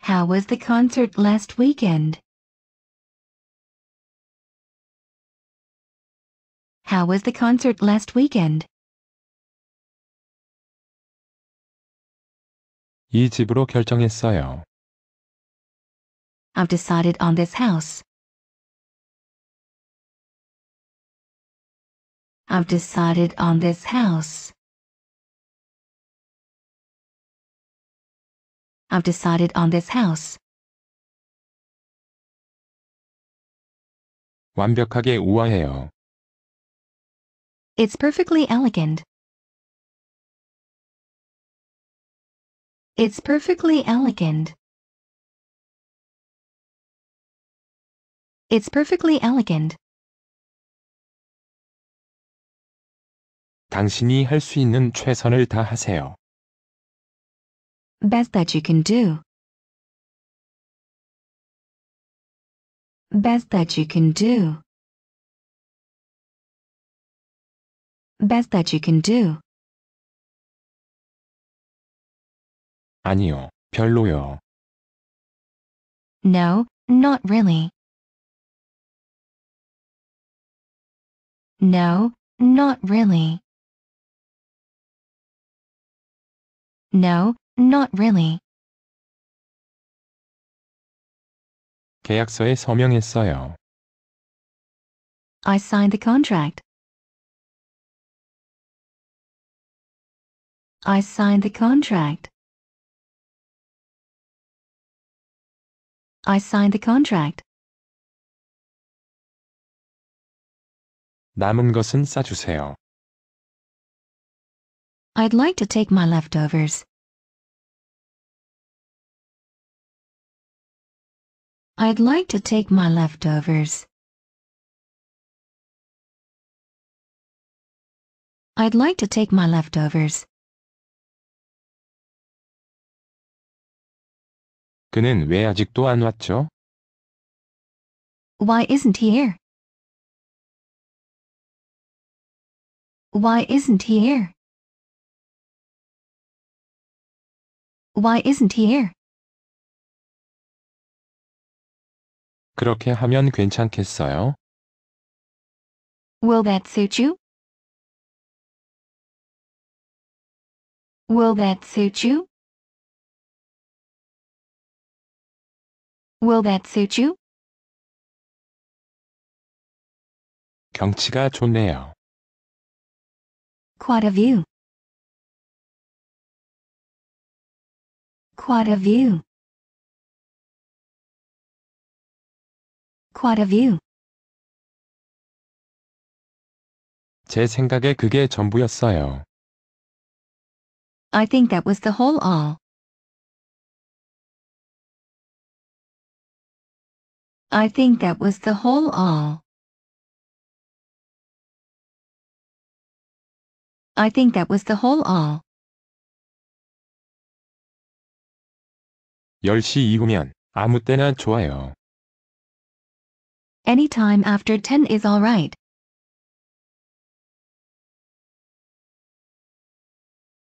How was the concert last weekend? How was the concert last weekend? 이 집으로 결정했어요. I've decided on this house. I've decided on this house. I've decided on this house. 완벽하게 우아해요. It's perfectly elegant. It's perfectly elegant. It's perfectly elegant. 당신이 할 수 있는 최선을 다하세요. Best that you can do. Best that you can do. Best that you can do. 아니요, 별로요. No, not really. No, not really. No, not really. 계약서에 서명했어요. I signed the contract. I signed the contract. I signed the contract. 남은 것은 싸주세요. I'd like to take my leftovers. I'd like to take my leftovers. I'd like to take my leftovers. 그는 왜 아직도 안 왔죠? Why isn't he here? Why isn't he here? Why isn't he here? 그렇게 하면 괜찮겠어요? Will that suit you? Will that suit you? Will that suit you? 경치가 좋네요. Quite a view. Quite a view. Quite a view. 제 생각에 그게 전부였어요. I think that was the whole all. I think that was the whole all. I think that was the whole all. 10시 이후면 아무 때나 좋아요. after 10 is alright.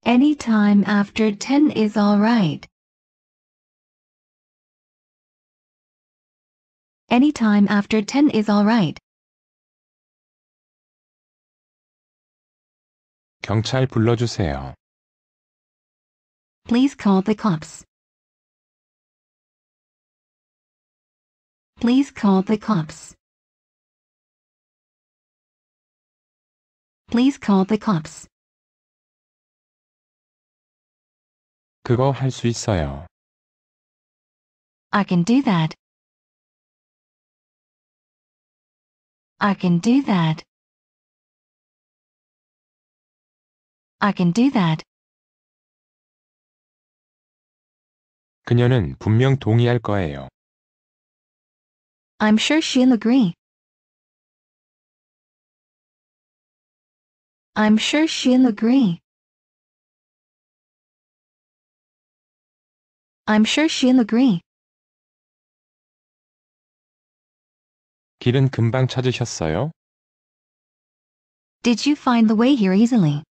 Any time after 10 is alright. Any time after 10 is alright. 경찰 불러주세요. Please call the cops. Please call the cops. Please call the cops. 그거 할 수 있어요. I can do that. I can do that. I can do that. 그녀는 분명 동의할 거예요. I'm sure she'll agree. I'm sure she'll agree. I'm sure she'll agree. Did you find the way here easily?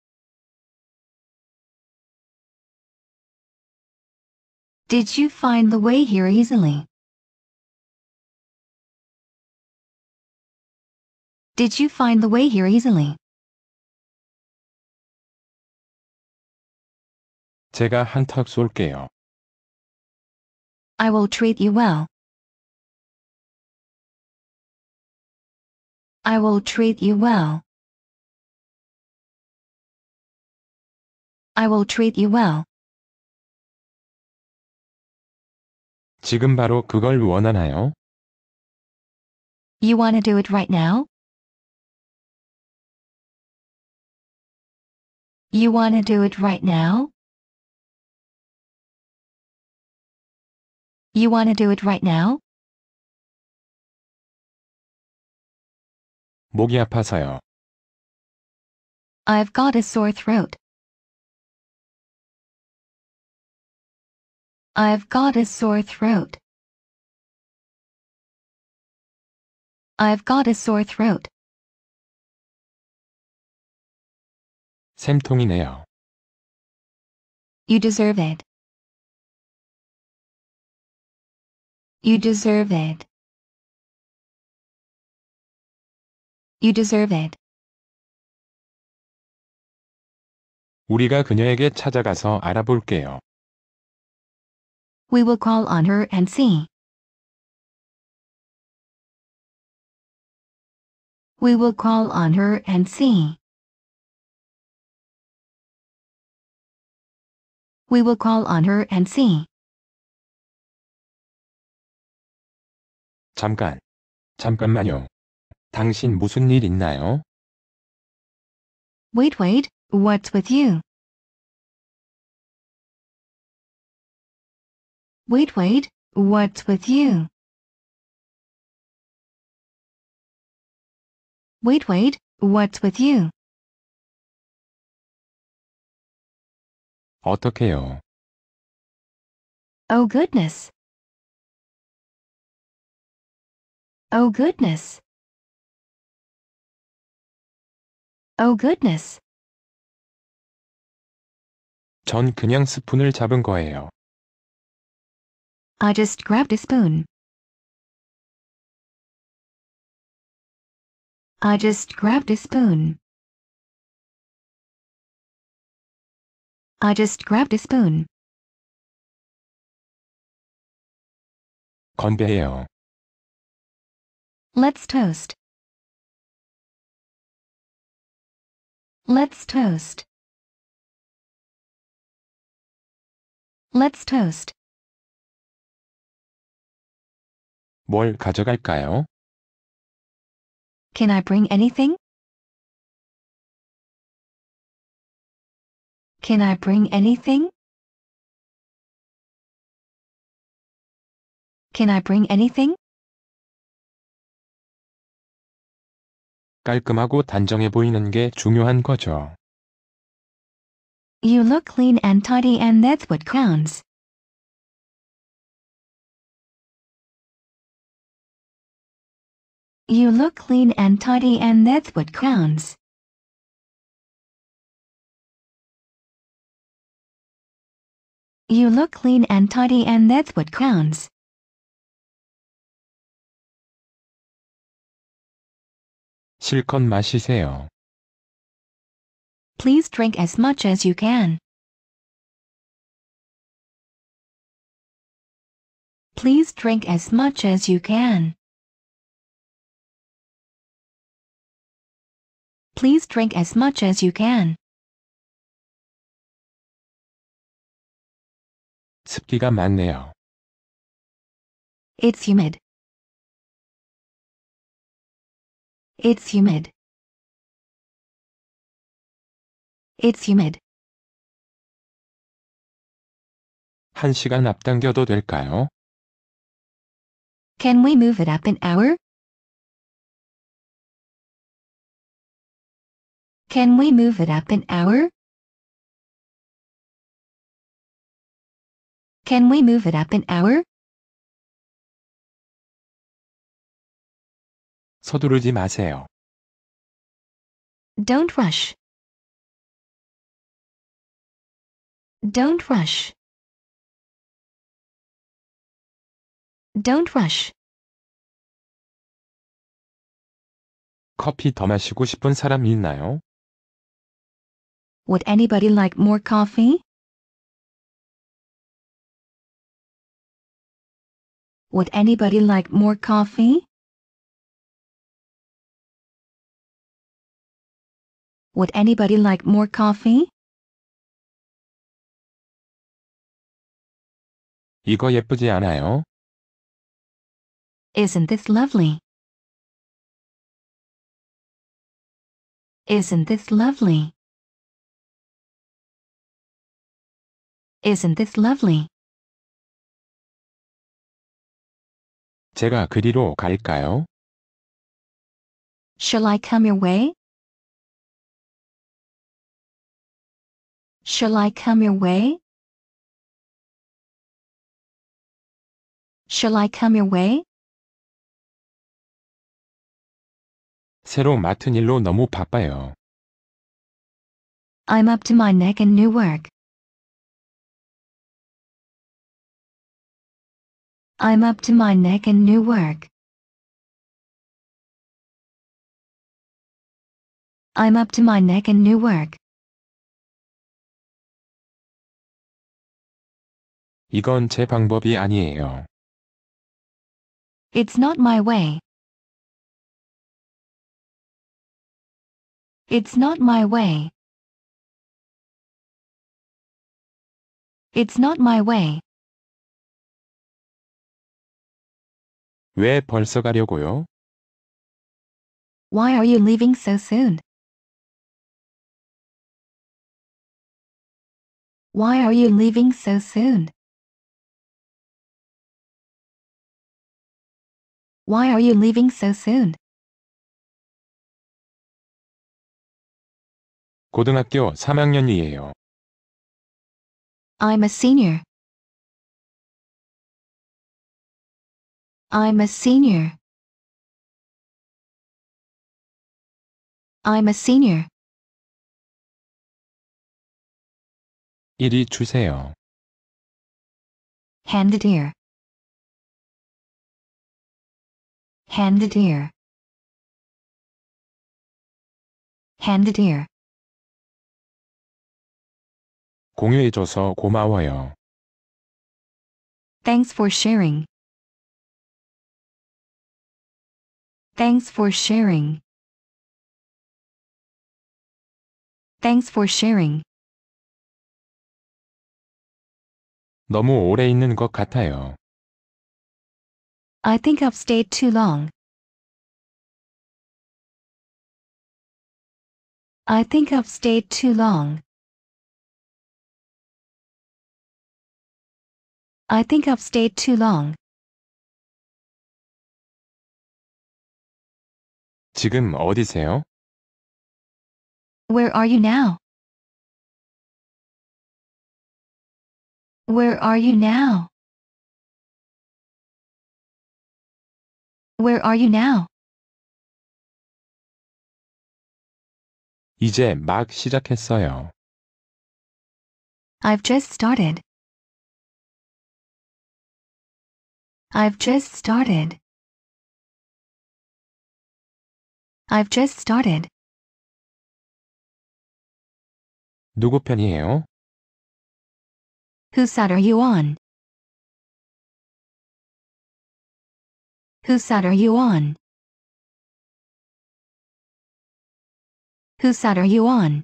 Did you find the way here easily? Did you find the way here easily? I will treat you well. I will treat you well. I will treat you well. 지금 바로 그걸 원하나요? You want to do it right now? You want to do it right now? You want to do it right now? 목이 아파서요. I've got a sore throat. I've got a sore throat. I've got a sore throat. 샘통이네요. You deserve it. You deserve it. You deserve it. 우리가 그녀에게 찾아가서 알아볼게요. We will call on her and see. We will call on her and see. We will call on her and see. 잠깐. 잠깐만요. 당신 무슨 일 있나요? Wait, wait, what's with you? Wait, wait, what's with you? Wait, wait, what's with you? 어떡해요? Oh goodness. Oh goodness. Oh goodness. 전 그냥 스푼을 잡은 거예요. I just grabbed a spoon. I just grabbed a spoon. I just grabbed a spoon. 건배해요. Let's toast. Let's toast. Let's toast. 뭘 가져갈까요? Can I bring anything? Can I bring anything? Can I bring anything? 깔끔하고 단정해 보이는 게 중요한 거죠. You look clean and tidy and that's what counts. You look clean and tidy and that's what counts. You look clean and tidy and that's what counts. 실컷 마시세요. Please drink as much as you can. Please drink as much as you can. Please drink as much as you can. 습기가 많네요. It's humid. It's humid. It's humid. 한 시간 앞당겨도 될까요? Can we move it up an hour? Can we move it up an hour? Can we move it up an hour? 서두르지 마세요. Don't rush. Don't rush. Don't rush. 커피 더 마시고 싶은 사람 있나요? Would anybody like more coffee? Would anybody like more coffee? Would anybody like more coffee? 이거 예쁘지 않아요? Isn't this lovely? Isn't this lovely? Isn't this lovely? 제가 그리로 갈까요? Shall I come your way? Shall I come your way? Shall I come your way? 새로 맡은 일로 너무 바빠요. I'm up to my neck in new work. I'm up to my neck in new work. I'm up to my neck in new work. 이건 제 방법이 아니에요. It's not my way. It's not my way. It's not my way. 왜 벌써 가려고요? Why are you leaving so soon? Why are you leaving so soon? Why are you leaving so soon? 고등학교 3학년이에요. I'm a senior. I'm a senior. I'm a senior. 이리 주세요. Hand it here. Hand deer. Hand deer. 공유해줘서 고마워요. Thanks for sharing. Thanks for sharing. Thanks for sharing. 너무 오래 있는 것 같아요. I think I've stayed too long. I think I've stayed too long. I think I've stayed too long. 지금 어디세요? Where are you now? Where are you now? Where are you now? 이제 막 시작했어요. I've just started. I've just started. I've just started. 누구 편이에요? Whose side are you on? Whose side are you on? Whose side are you on?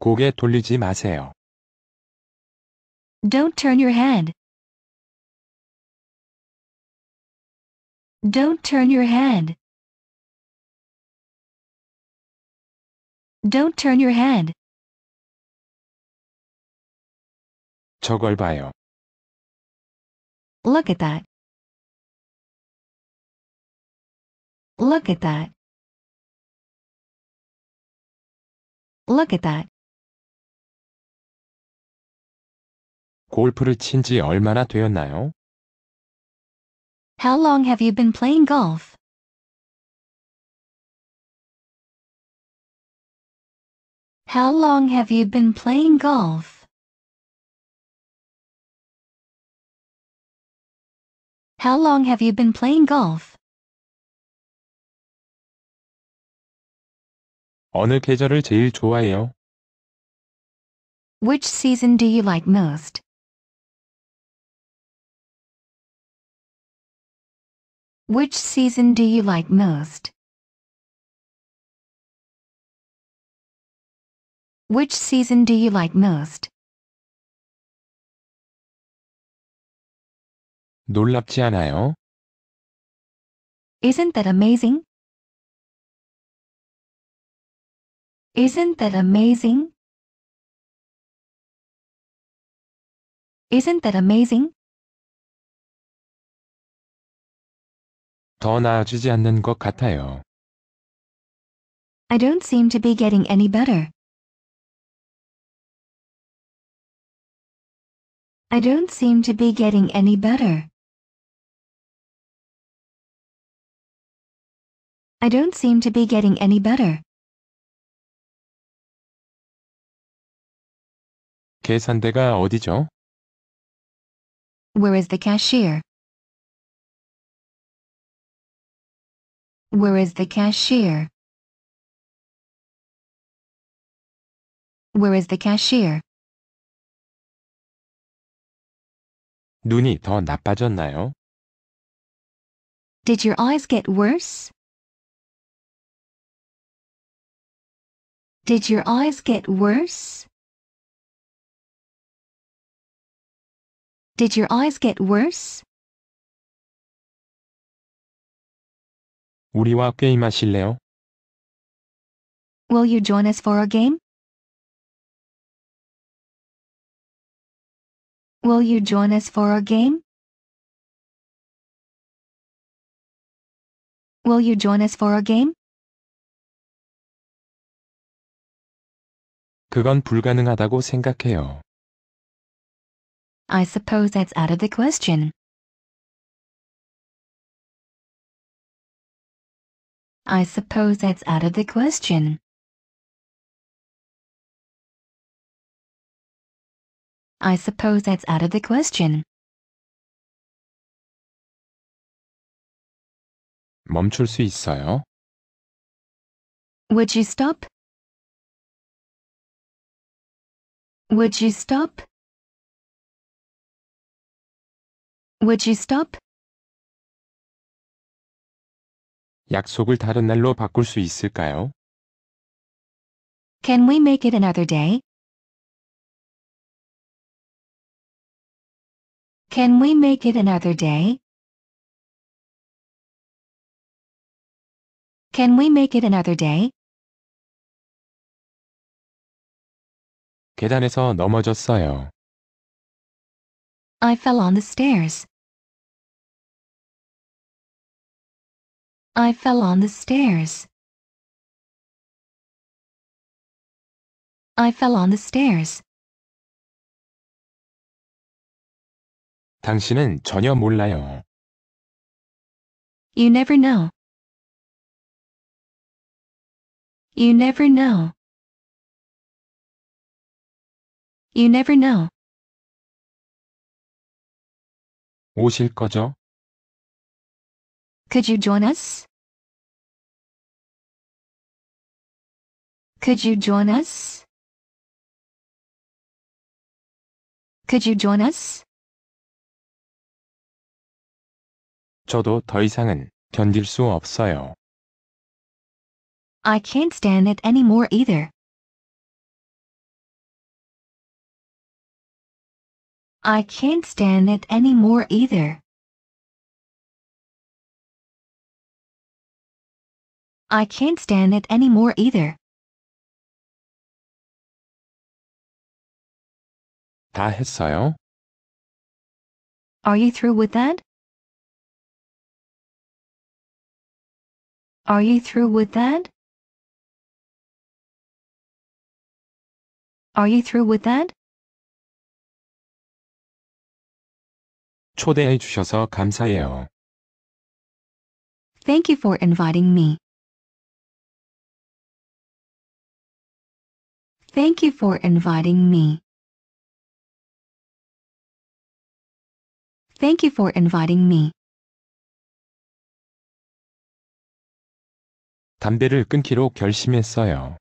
고개 돌리지 마세요. Don't turn your head. Don't turn your head. Don't turn your head. 저걸 봐요. Look at that. Look at that. Look at that. 골프를 얼마나 되었나요? How long have you been playing golf? How long have you been playing golf? How long have you been playing golf? 어느 계절을 제일 좋아해요? Which season do you like most? Which season do you like most? Which season do you like most? 놀랍지 않아요? Isn't that amazing? Isn't that amazing? Isn't that amazing? 더 나아지지 않는 것 같아요. I don't seem to be getting any better. I don't seem to be getting any better. I don't seem to be getting any better. 계산대가 어디죠? Where is the cashier? Where is the cashier? Where is the cashier? 눈이 더 나빠졌나요? Did your eyes get worse? Did your eyes get worse? Did your eyes get worse? 우리와 게임하실래요? Will you join us for a game? Will you join us for a game? Will you join us for a game? 그건 불가능하다고 생각해요. I suppose that's out of the question. I suppose that's out of the question. I suppose that's out of the question. 멈출 수 있어요? Would you stop? Would you stop? Would you stop? 약속을 다른 날로 바꿀 수 있을까요? Can we make it another day? Can we make it another day? Can we make it another day? 계단에서 넘어졌어요. I fell on the stairs. I fell on the stairs. I fell on the stairs. 당신은 전혀 몰라요. You never know. You never know. You never know. 오실 거죠? Could you join us? Could you join us? Could you join us? 저도 더 이상은 견딜 수 없어요. I can't stand it anymore either. I can't stand it anymore either. I can't stand it anymore either. 다 했어요? Are you through with that? Are you through with that? Are you through with that? 초대해 주셔서 감사해요. Thank you for inviting me. Thank you for inviting me. Thank you for inviting me. 담배를 끊기로 결심했어요.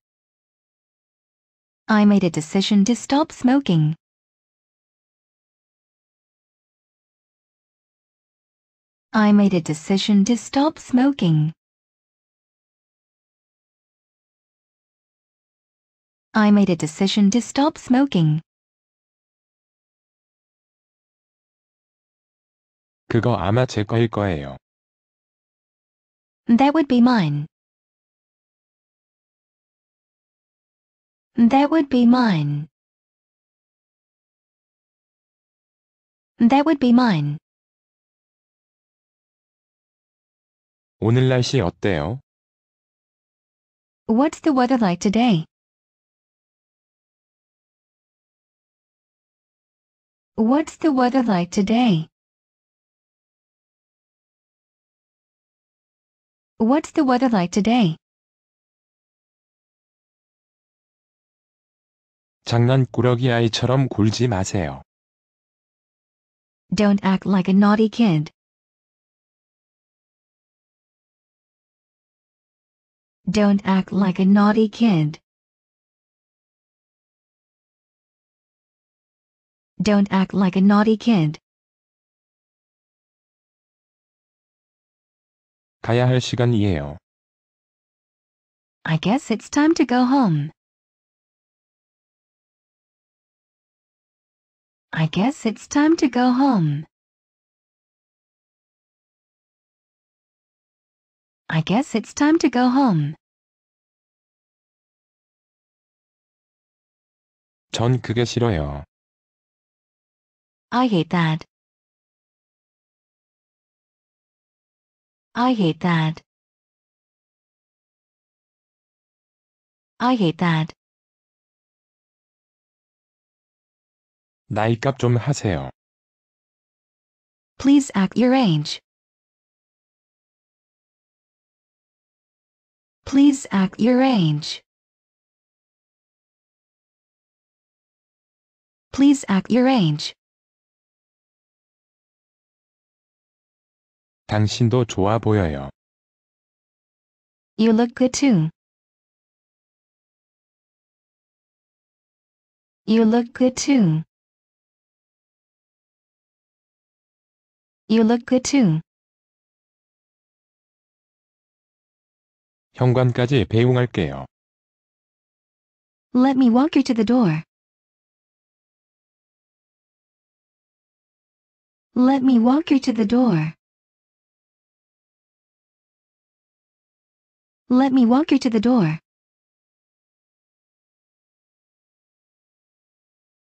I made a decision to stop smoking. I made a decision to stop smoking. I made a decision to stop smoking. 그거 아마 제 거일 거예요. That would be mine. That would be mine. That would be mine. 오늘 날씨 어때요? What's the weather like today? What's the weather like today? What's the weather like today? 장난꾸러기 아이처럼 굴지 마세요. Don't act like a naughty kid. Don't act like a naughty kid. Don't act like a naughty kid. 가야 할 시간이에요. I guess it's time to go home. I guess it's time to go home. I guess it's time to go home. 전 그게 싫어요. I hate that. I hate that. I hate that. 나이값 좀 하세요. Please act your age. Please act your age. Please act your age. 당신도 좋아 보여요. You look good too. You look good too. You look good too. 현관까지 배웅할게요. Let me walk you to the door. Let me walk you to the door. Let me walk you to the door.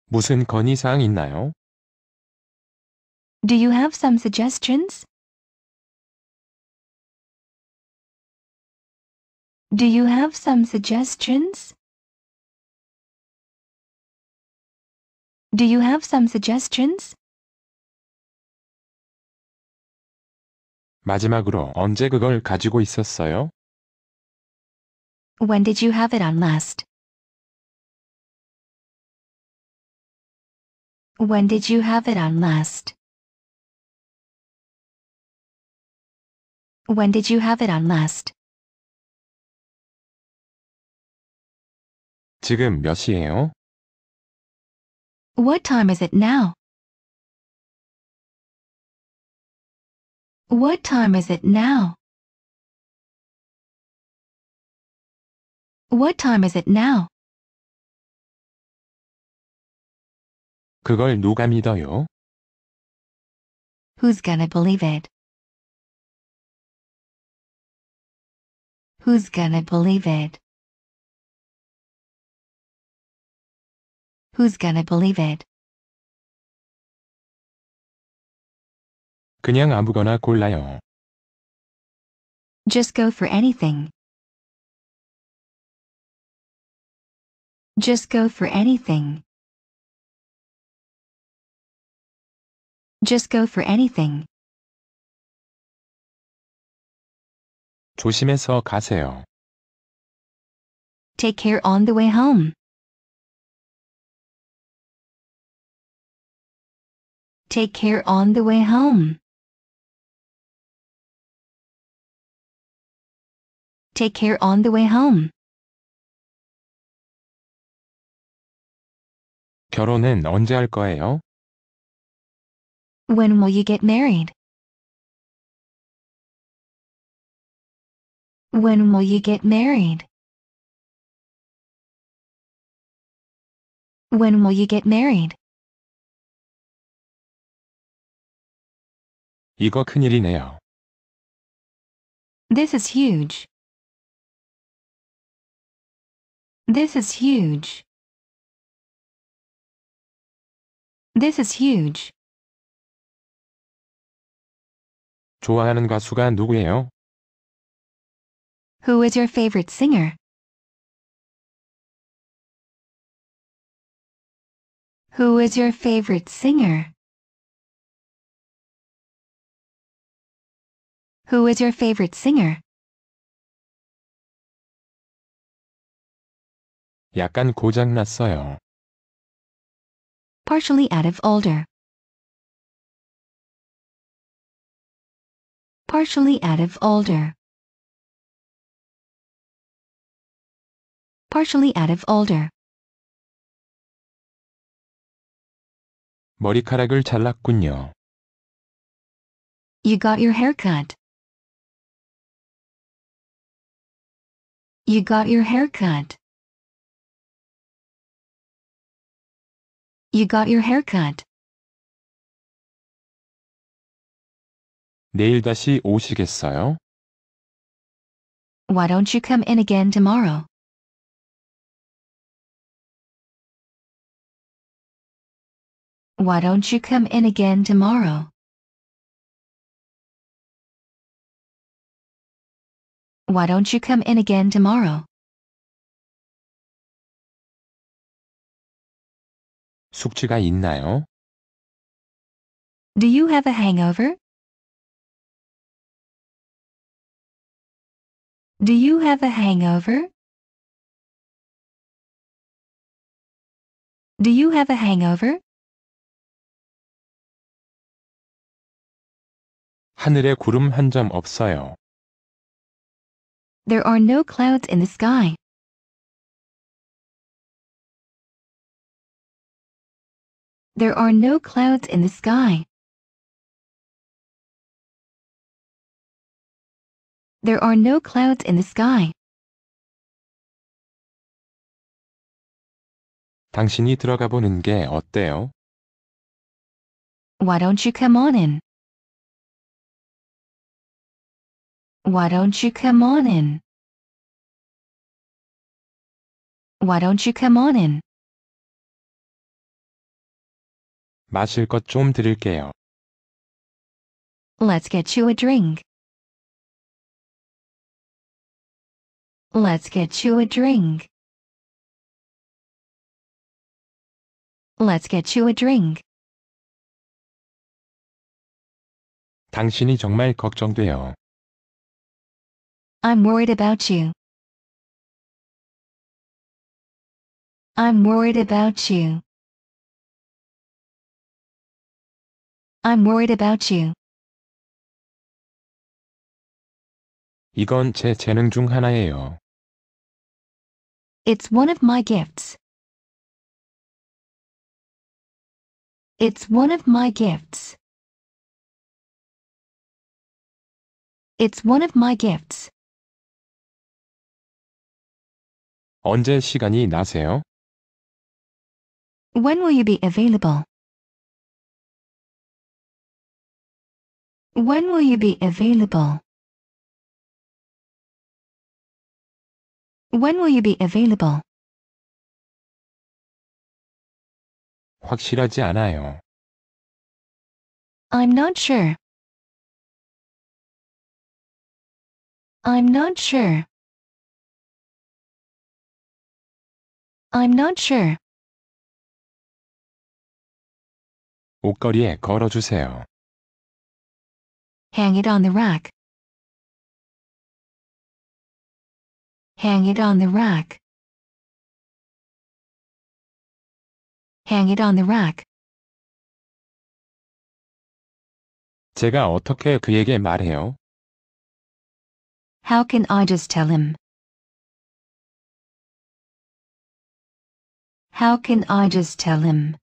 무슨 건의사항 있나요? Do you have some suggestions? Do you have some suggestions? Do you have some suggestions? 마지막으로 언제 그걸 가지고 있었어요? When did you have it on last? When did you have it on last? When did you have it on last? 지금 몇 시예요? What time is it now? What time is it now? What time is it now? 그걸 누가 믿어요? Who's gonna believe it? Who's gonna believe it? Who's gonna believe it? 그냥 아무거나 골라요. Just go for anything. Just go for anything. Just go for anything. 조심해서 가세요. Take care on the way home. Take care on the way home. Take care on the way home. 결혼은 언제 할 거예요? When will you get married? When will you get married? When will you get married? 이거 큰일이네요. This is huge. This is huge. This is huge. 좋아하는 가수가 누구예요? Who is your favorite singer? Who is your favorite singer? Who is your favorite singer? 약간 Partially out of order. Partially out of order. Partially out of order. 머리카락을 잘랐군요. You got your haircut. You got your hair cut. You got your hair 내일 다시 오시겠어요? Why don't you come in again tomorrow? Why don't you come in again tomorrow? Why don't you come in again tomorrow? Do you have a hangover? Do you have a hangover? Do you have a hangover? 하늘에 구름 한 점 없어요. There are no clouds in the sky. There are no clouds in the sky. There are no clouds in the sky. 당신이 들어가 보는 게 어때요? Why don't you come on in? Why don't you come on in? Why don't you come on in? 마실 좀 드릴게요. Let's get you a drink. Let's get you a drink. Let's get you a drink. 당신이 정말 걱정돼요. I'm worried about you. I'm worried about you. I'm worried about you. 이건 제 재능 중 하나예요. It's one of my gifts. It's one of my gifts. It's one of my gifts. 언제 시간이 나세요? When will you be available? When will you be available? When will you be available? 확실하지 않아요. I'm not sure. I'm not sure. I'm not sure. 옷걸이에 걸어주세요. Hang it on the rack. Hang it on the rack. Hang it on the rack. 제가 어떻게 그에게 말해요? How can I just tell him? How can I just tell him?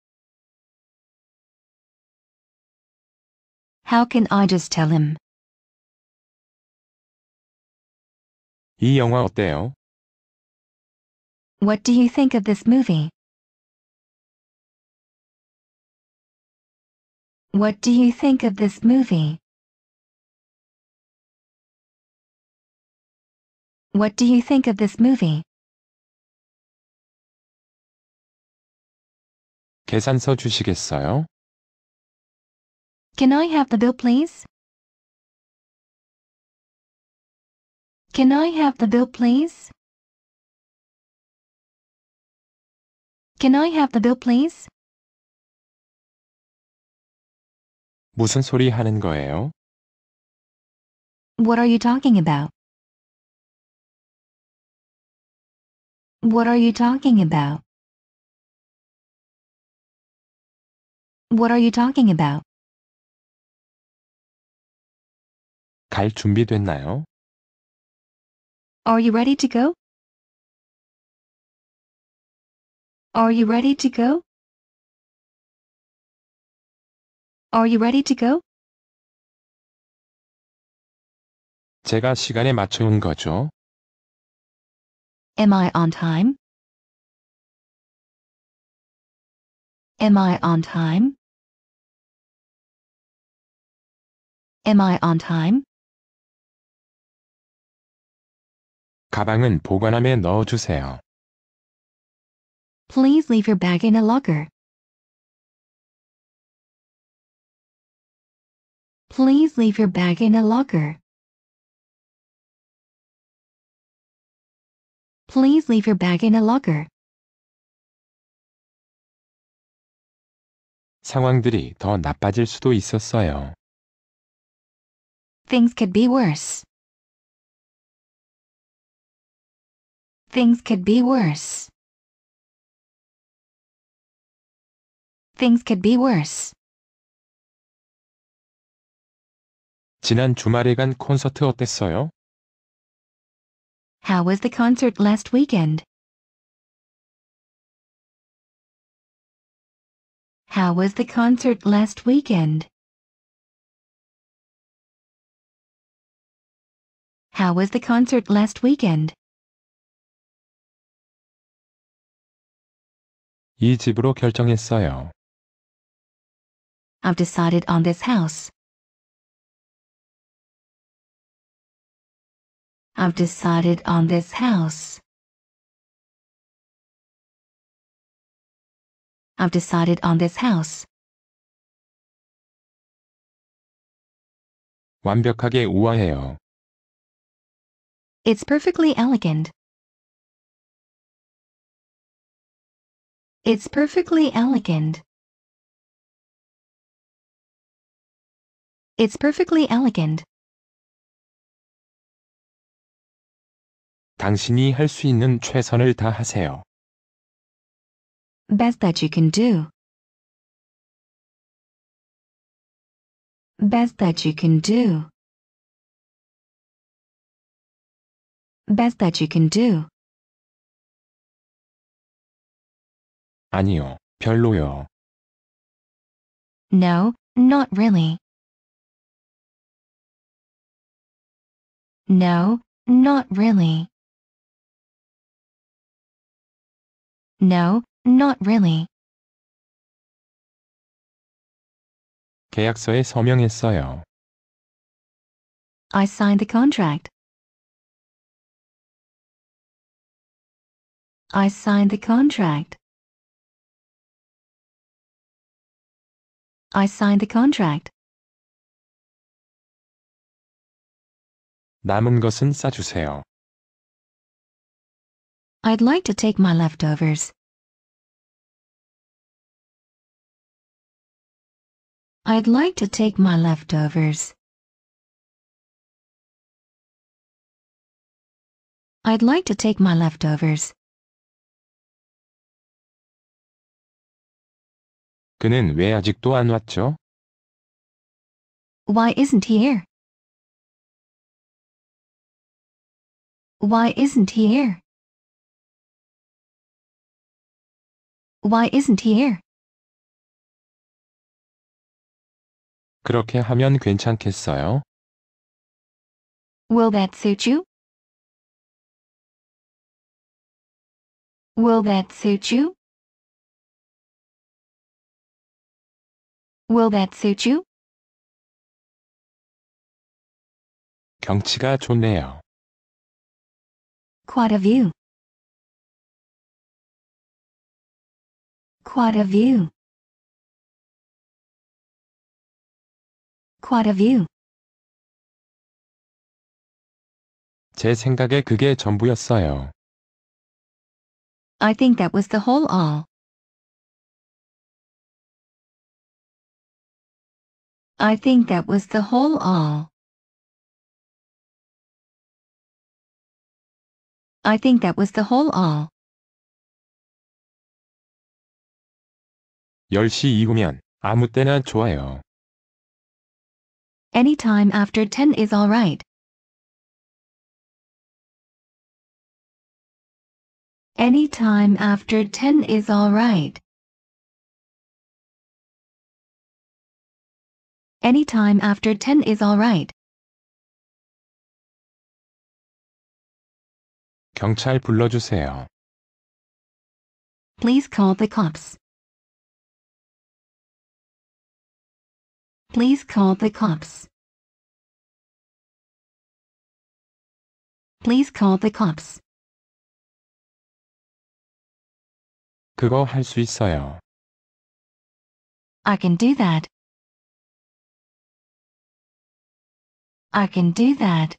How can I just tell him? 이 영화 어때요? What do you think of this movie? What do you think of this movie? What do you think of this movie? 계산서 주시겠어요? Can I have the bill, please? Can I have the bill, please? Can I have the bill, please? 무슨 소리 하는 거예요? What are you talking about? What are you talking about? What are you talking about? 갈 준비됐나요? Are you ready to go? Are you ready to go? Are you ready to go? 제가 시간에 맞춰온 거죠. Am I on time? Am I on time? Am I on time? 가방은 보관함에 넣어주세요. Please leave your bag in a locker. Please leave your bag in a locker. Please leave your bag in a locker. 상황들이 더 나빠질 수도 있었어요. Things could be worse. Things could be worse. Things could be worse. 지난 주말에 간 콘서트 어땠어요? How was the concert last weekend? How was the concert last weekend? How was the concert last weekend? 이 집으로 결정했어요. I've decided on this house. I've decided on this house. I've decided on this house. 완벽하게 우아해요. It's perfectly elegant. It's perfectly elegant. It's perfectly elegant. 당신이 할 수 있는 최선을 다하세요. Best that you can do. Best that you can do. Best that you can do. 아니요, 별로요. No, not really. No, not really. No, not really. 계약서에 서명했어요. I signed the contract. I signed the contract. I signed the contract. 남은 것은 싸주세요. I'd like to take my leftovers. I'd like to take my leftovers. I'd like to take my leftovers. 그는 왜 아직도 안 왔죠? Why isn't he here? Why isn't he here? Why isn't he here? 그렇게 하면 괜찮겠어요? Will that suit you? Will that suit you? Will that suit you? 경치가 좋네요. Quite a view. Quite a view. Quite a view. 제 생각에 그게 전부였어요. I think that was the whole all. I think that was the whole all. I think that was the whole all. 10시 이후면 아무 때나 좋아요. Any time after 10 is alright. Any time after 10 is alright. Any time after 10 is alright. 경찰 불러주세요. Please call the cops. Please call the cops. Please call the cops. 그거 할 수 있어요. I can do that. I can do that.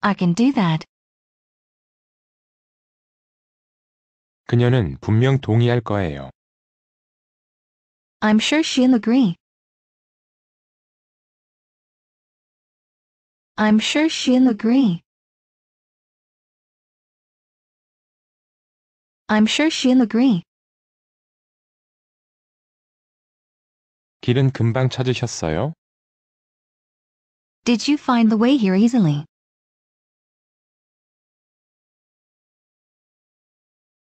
I can do that. 그녀는 분명 동의할 거예요. I'm sure she'll agree. I'm sure she'll agree. I'm sure she'll agree. 길은 금방 찾으셨어요? Did you find the way here easily?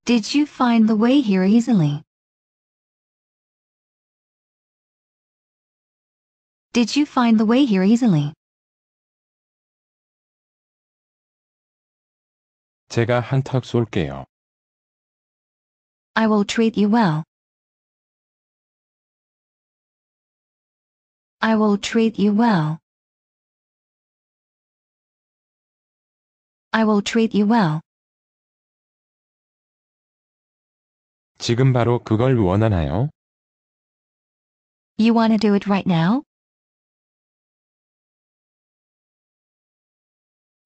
Did you find the way here easily? Did you find the way here easily? 제가 한턱 쏠게요. I will treat you well. I will treat you well. I will treat you well. 지금 바로 그걸 원하나요? You wanna do it right now?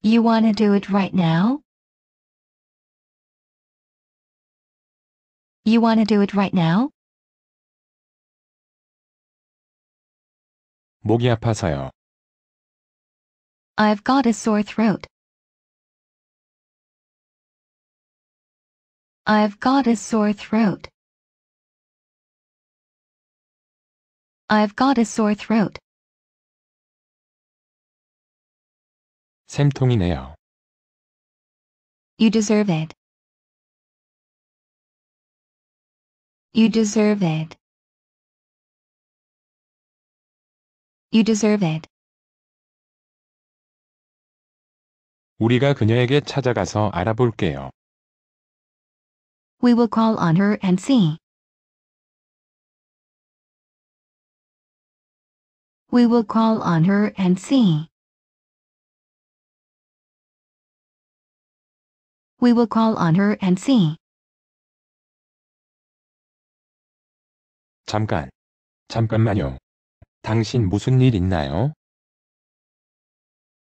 You wanna do it right now? You wanna do it right now? 목이 아파서요. I've got a sore throat. I've got a sore throat. I've got a sore throat. 쌤통이네요. You deserve it. You deserve it. You deserve it. 우리가 그녀에게 찾아가서 알아볼게요. We will call on her and see. We will call on her and see. We will call on her and see. 잠깐. 잠깐만요. 당신 무슨 일 있나요?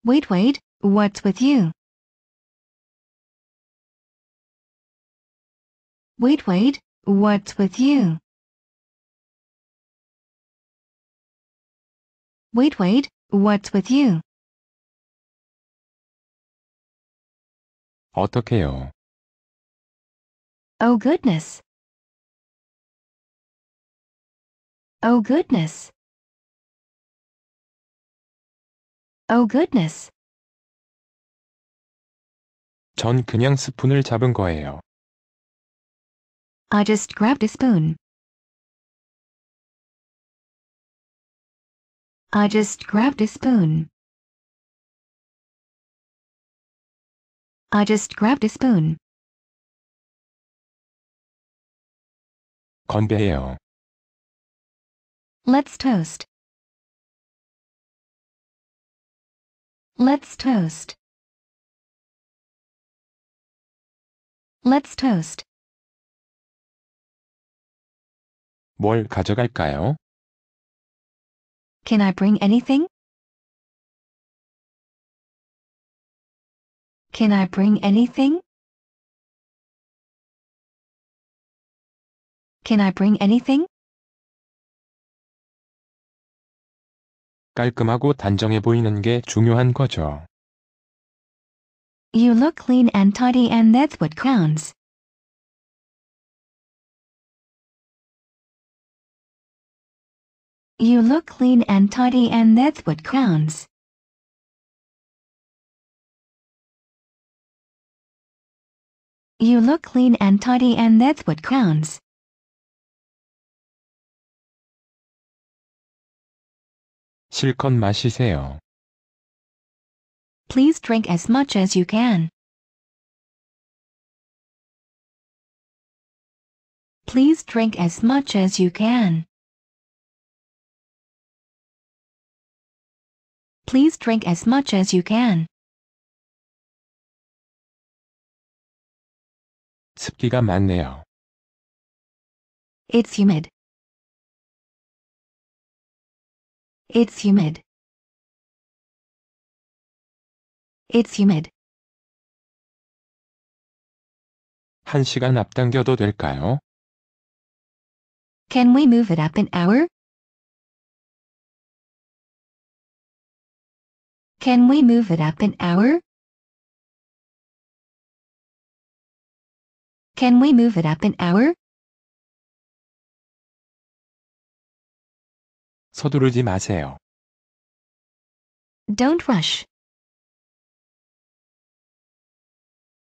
Wait, wait, what's with you? Wait, wait, what's with you? Wait, wait, what's with you? 어떡해요? Oh goodness. Oh goodness. Oh goodness. 전 그냥 스푼을 잡은 거예요. I just grabbed a spoon. I just grabbed a spoon. I just grabbed a spoon. 건배해요. Let's toast. Let's toast. Let's toast. 뭘 가져갈까요? Can I bring anything? Can I bring anything? Can I bring anything? 깔끔하고 단정해 보이는 게 중요한 거죠. You look clean and tidy and that's what counts. You look clean and tidy and that's what counts. You look clean and tidy and that's what counts. Please drink as much as you can. Please drink as much as you can. Please drink as much as you can. 습기가 많네요. It's humid. It's humid. It's humid. 한 시간 앞당겨도 될까요? Can we move it up an hour? Can we move it up an hour? Can we move it up an hour? 서두르지 마세요. Don't rush.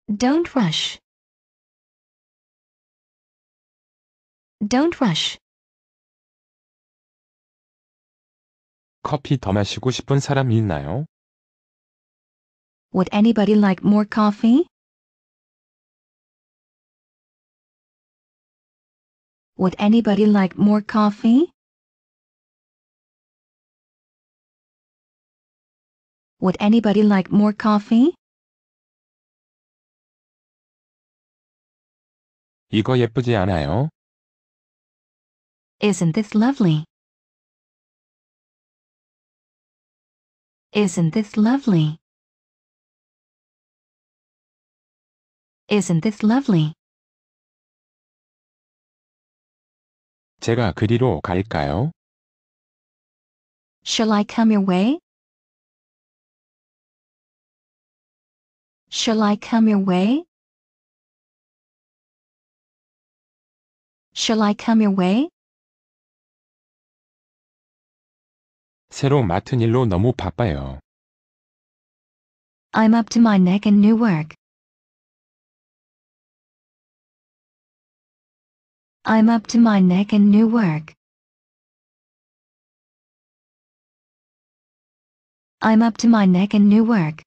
Don't rush. Don't rush. 커피 더 마시고 싶은 있나요? Would anybody like more coffee? Would anybody like more coffee? Would anybody like more coffee? 이거 예쁘지 않아요? Isn't this lovely? Isn't this lovely? Isn't this lovely? 제가 그리로 갈까요? Shall I come your way? Shall I come your way? Shall I come your way? 새로 맡은 일로 너무 바빠요. I'm up to my neck in new work. I'm up to my neck in new work. I'm up to my neck in new work.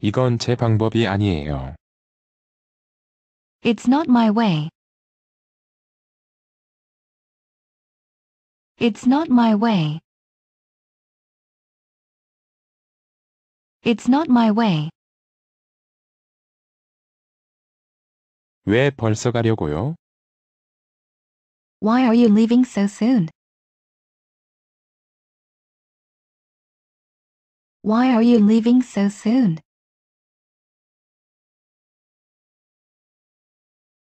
이건 제 방법이 아니에요. It's not my way. It's not my way. It's not my way. 왜 벌써 가려고요? Why are you leaving so soon? Why are you leaving so soon?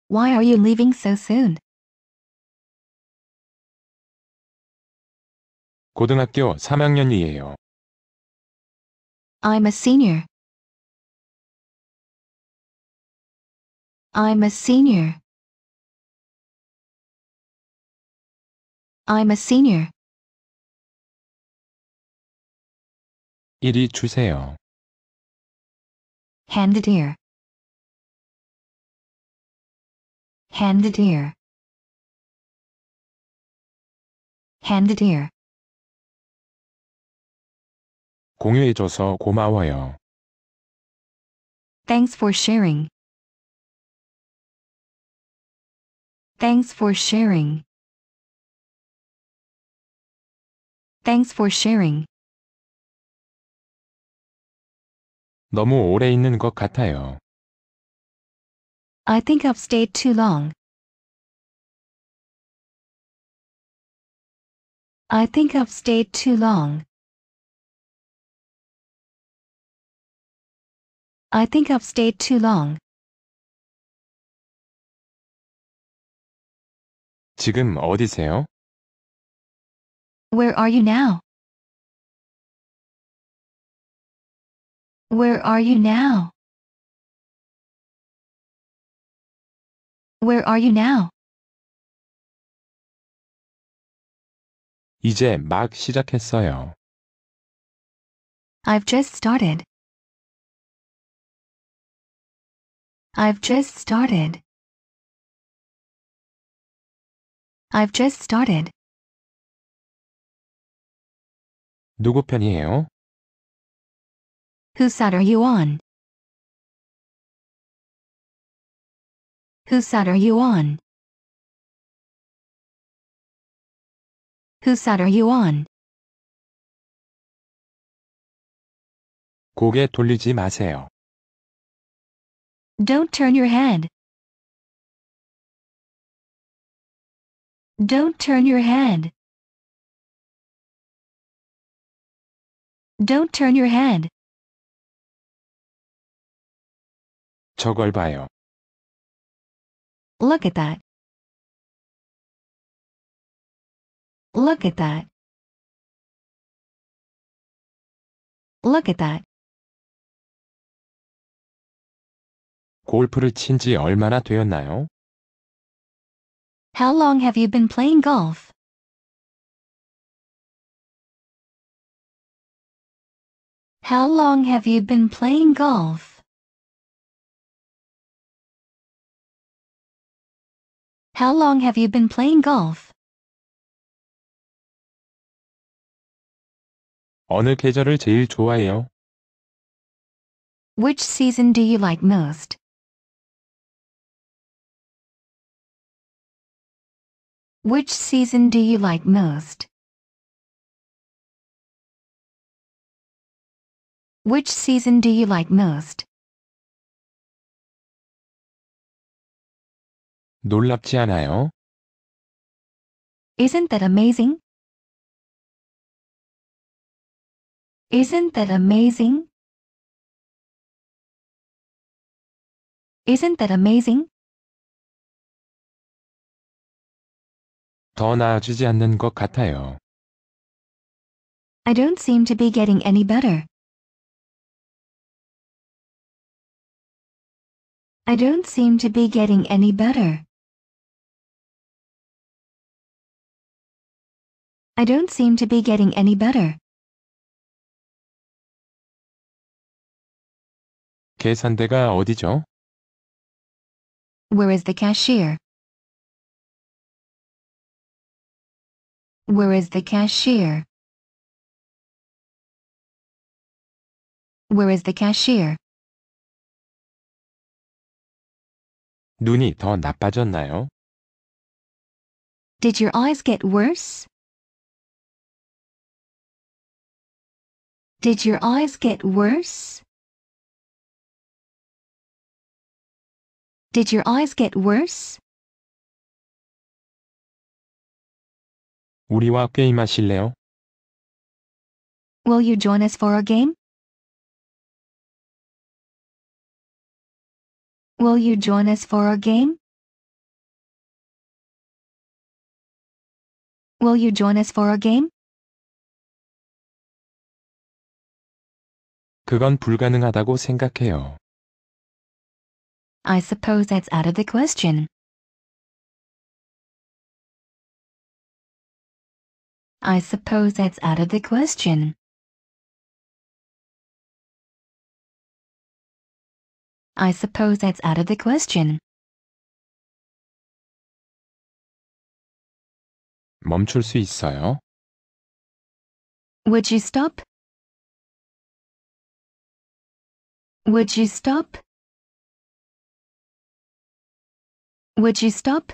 Why are you leaving so soon? 고등학교 3학년이에요. I'm a senior. I'm a senior. I'm a senior. 이리 주세요. Hand it here. Hand it here. Hand it here. 공유해줘서 고마워요. Thanks for sharing. Thanks for sharing. Thanks for sharing. 너무 오래 있는 것 같아요. I think I've stayed too long. I think I've stayed too long. I think I've stayed too long. 지금 어디세요? Where are you now? Where are you now? Where are you now? 이제 막 시작했어요. I've just started. I've just started. I've just started. 누구 편이에요? Whose side are you on? Whose side are you on? Whose side are you on? 고개 돌리지 마세요. Don't turn your head. Don't turn your head. Don't turn your head. 저걸 봐요. Look at that. Look at that. Look at that. 골프를 친 지 얼마나 되었나요? How long have you been playing golf? How long have you been playing golf? How long have you been playing golf? 어느 계절을 제일 좋아해요? Which season do you like most? Which season do you like most? Which season do you like most? 놀랍지 않아요? Isn't that amazing? Isn't that amazing? Isn't that amazing? 더 나아지지 않는 것 같아요. I don't seem to be getting any better. I don't seem to be getting any better. I don't seem to be getting any better. 계산대가 어디죠? Where is the cashier? Where is the cashier? Where is the cashier? 눈이 더 나빠졌나요? Did your eyes get worse? Did your eyes get worse? Did your eyes get worse? 우리와 게임하실래요? Will you join us for a game? Will you join us for a game? Will you join us for a game? 그건 불가능하다고 생각해요. I suppose that's out of the question. I suppose that's out of the question. I suppose that's out of the question. 멈출 수 있어요? Would you stop? Would you stop? Would you stop?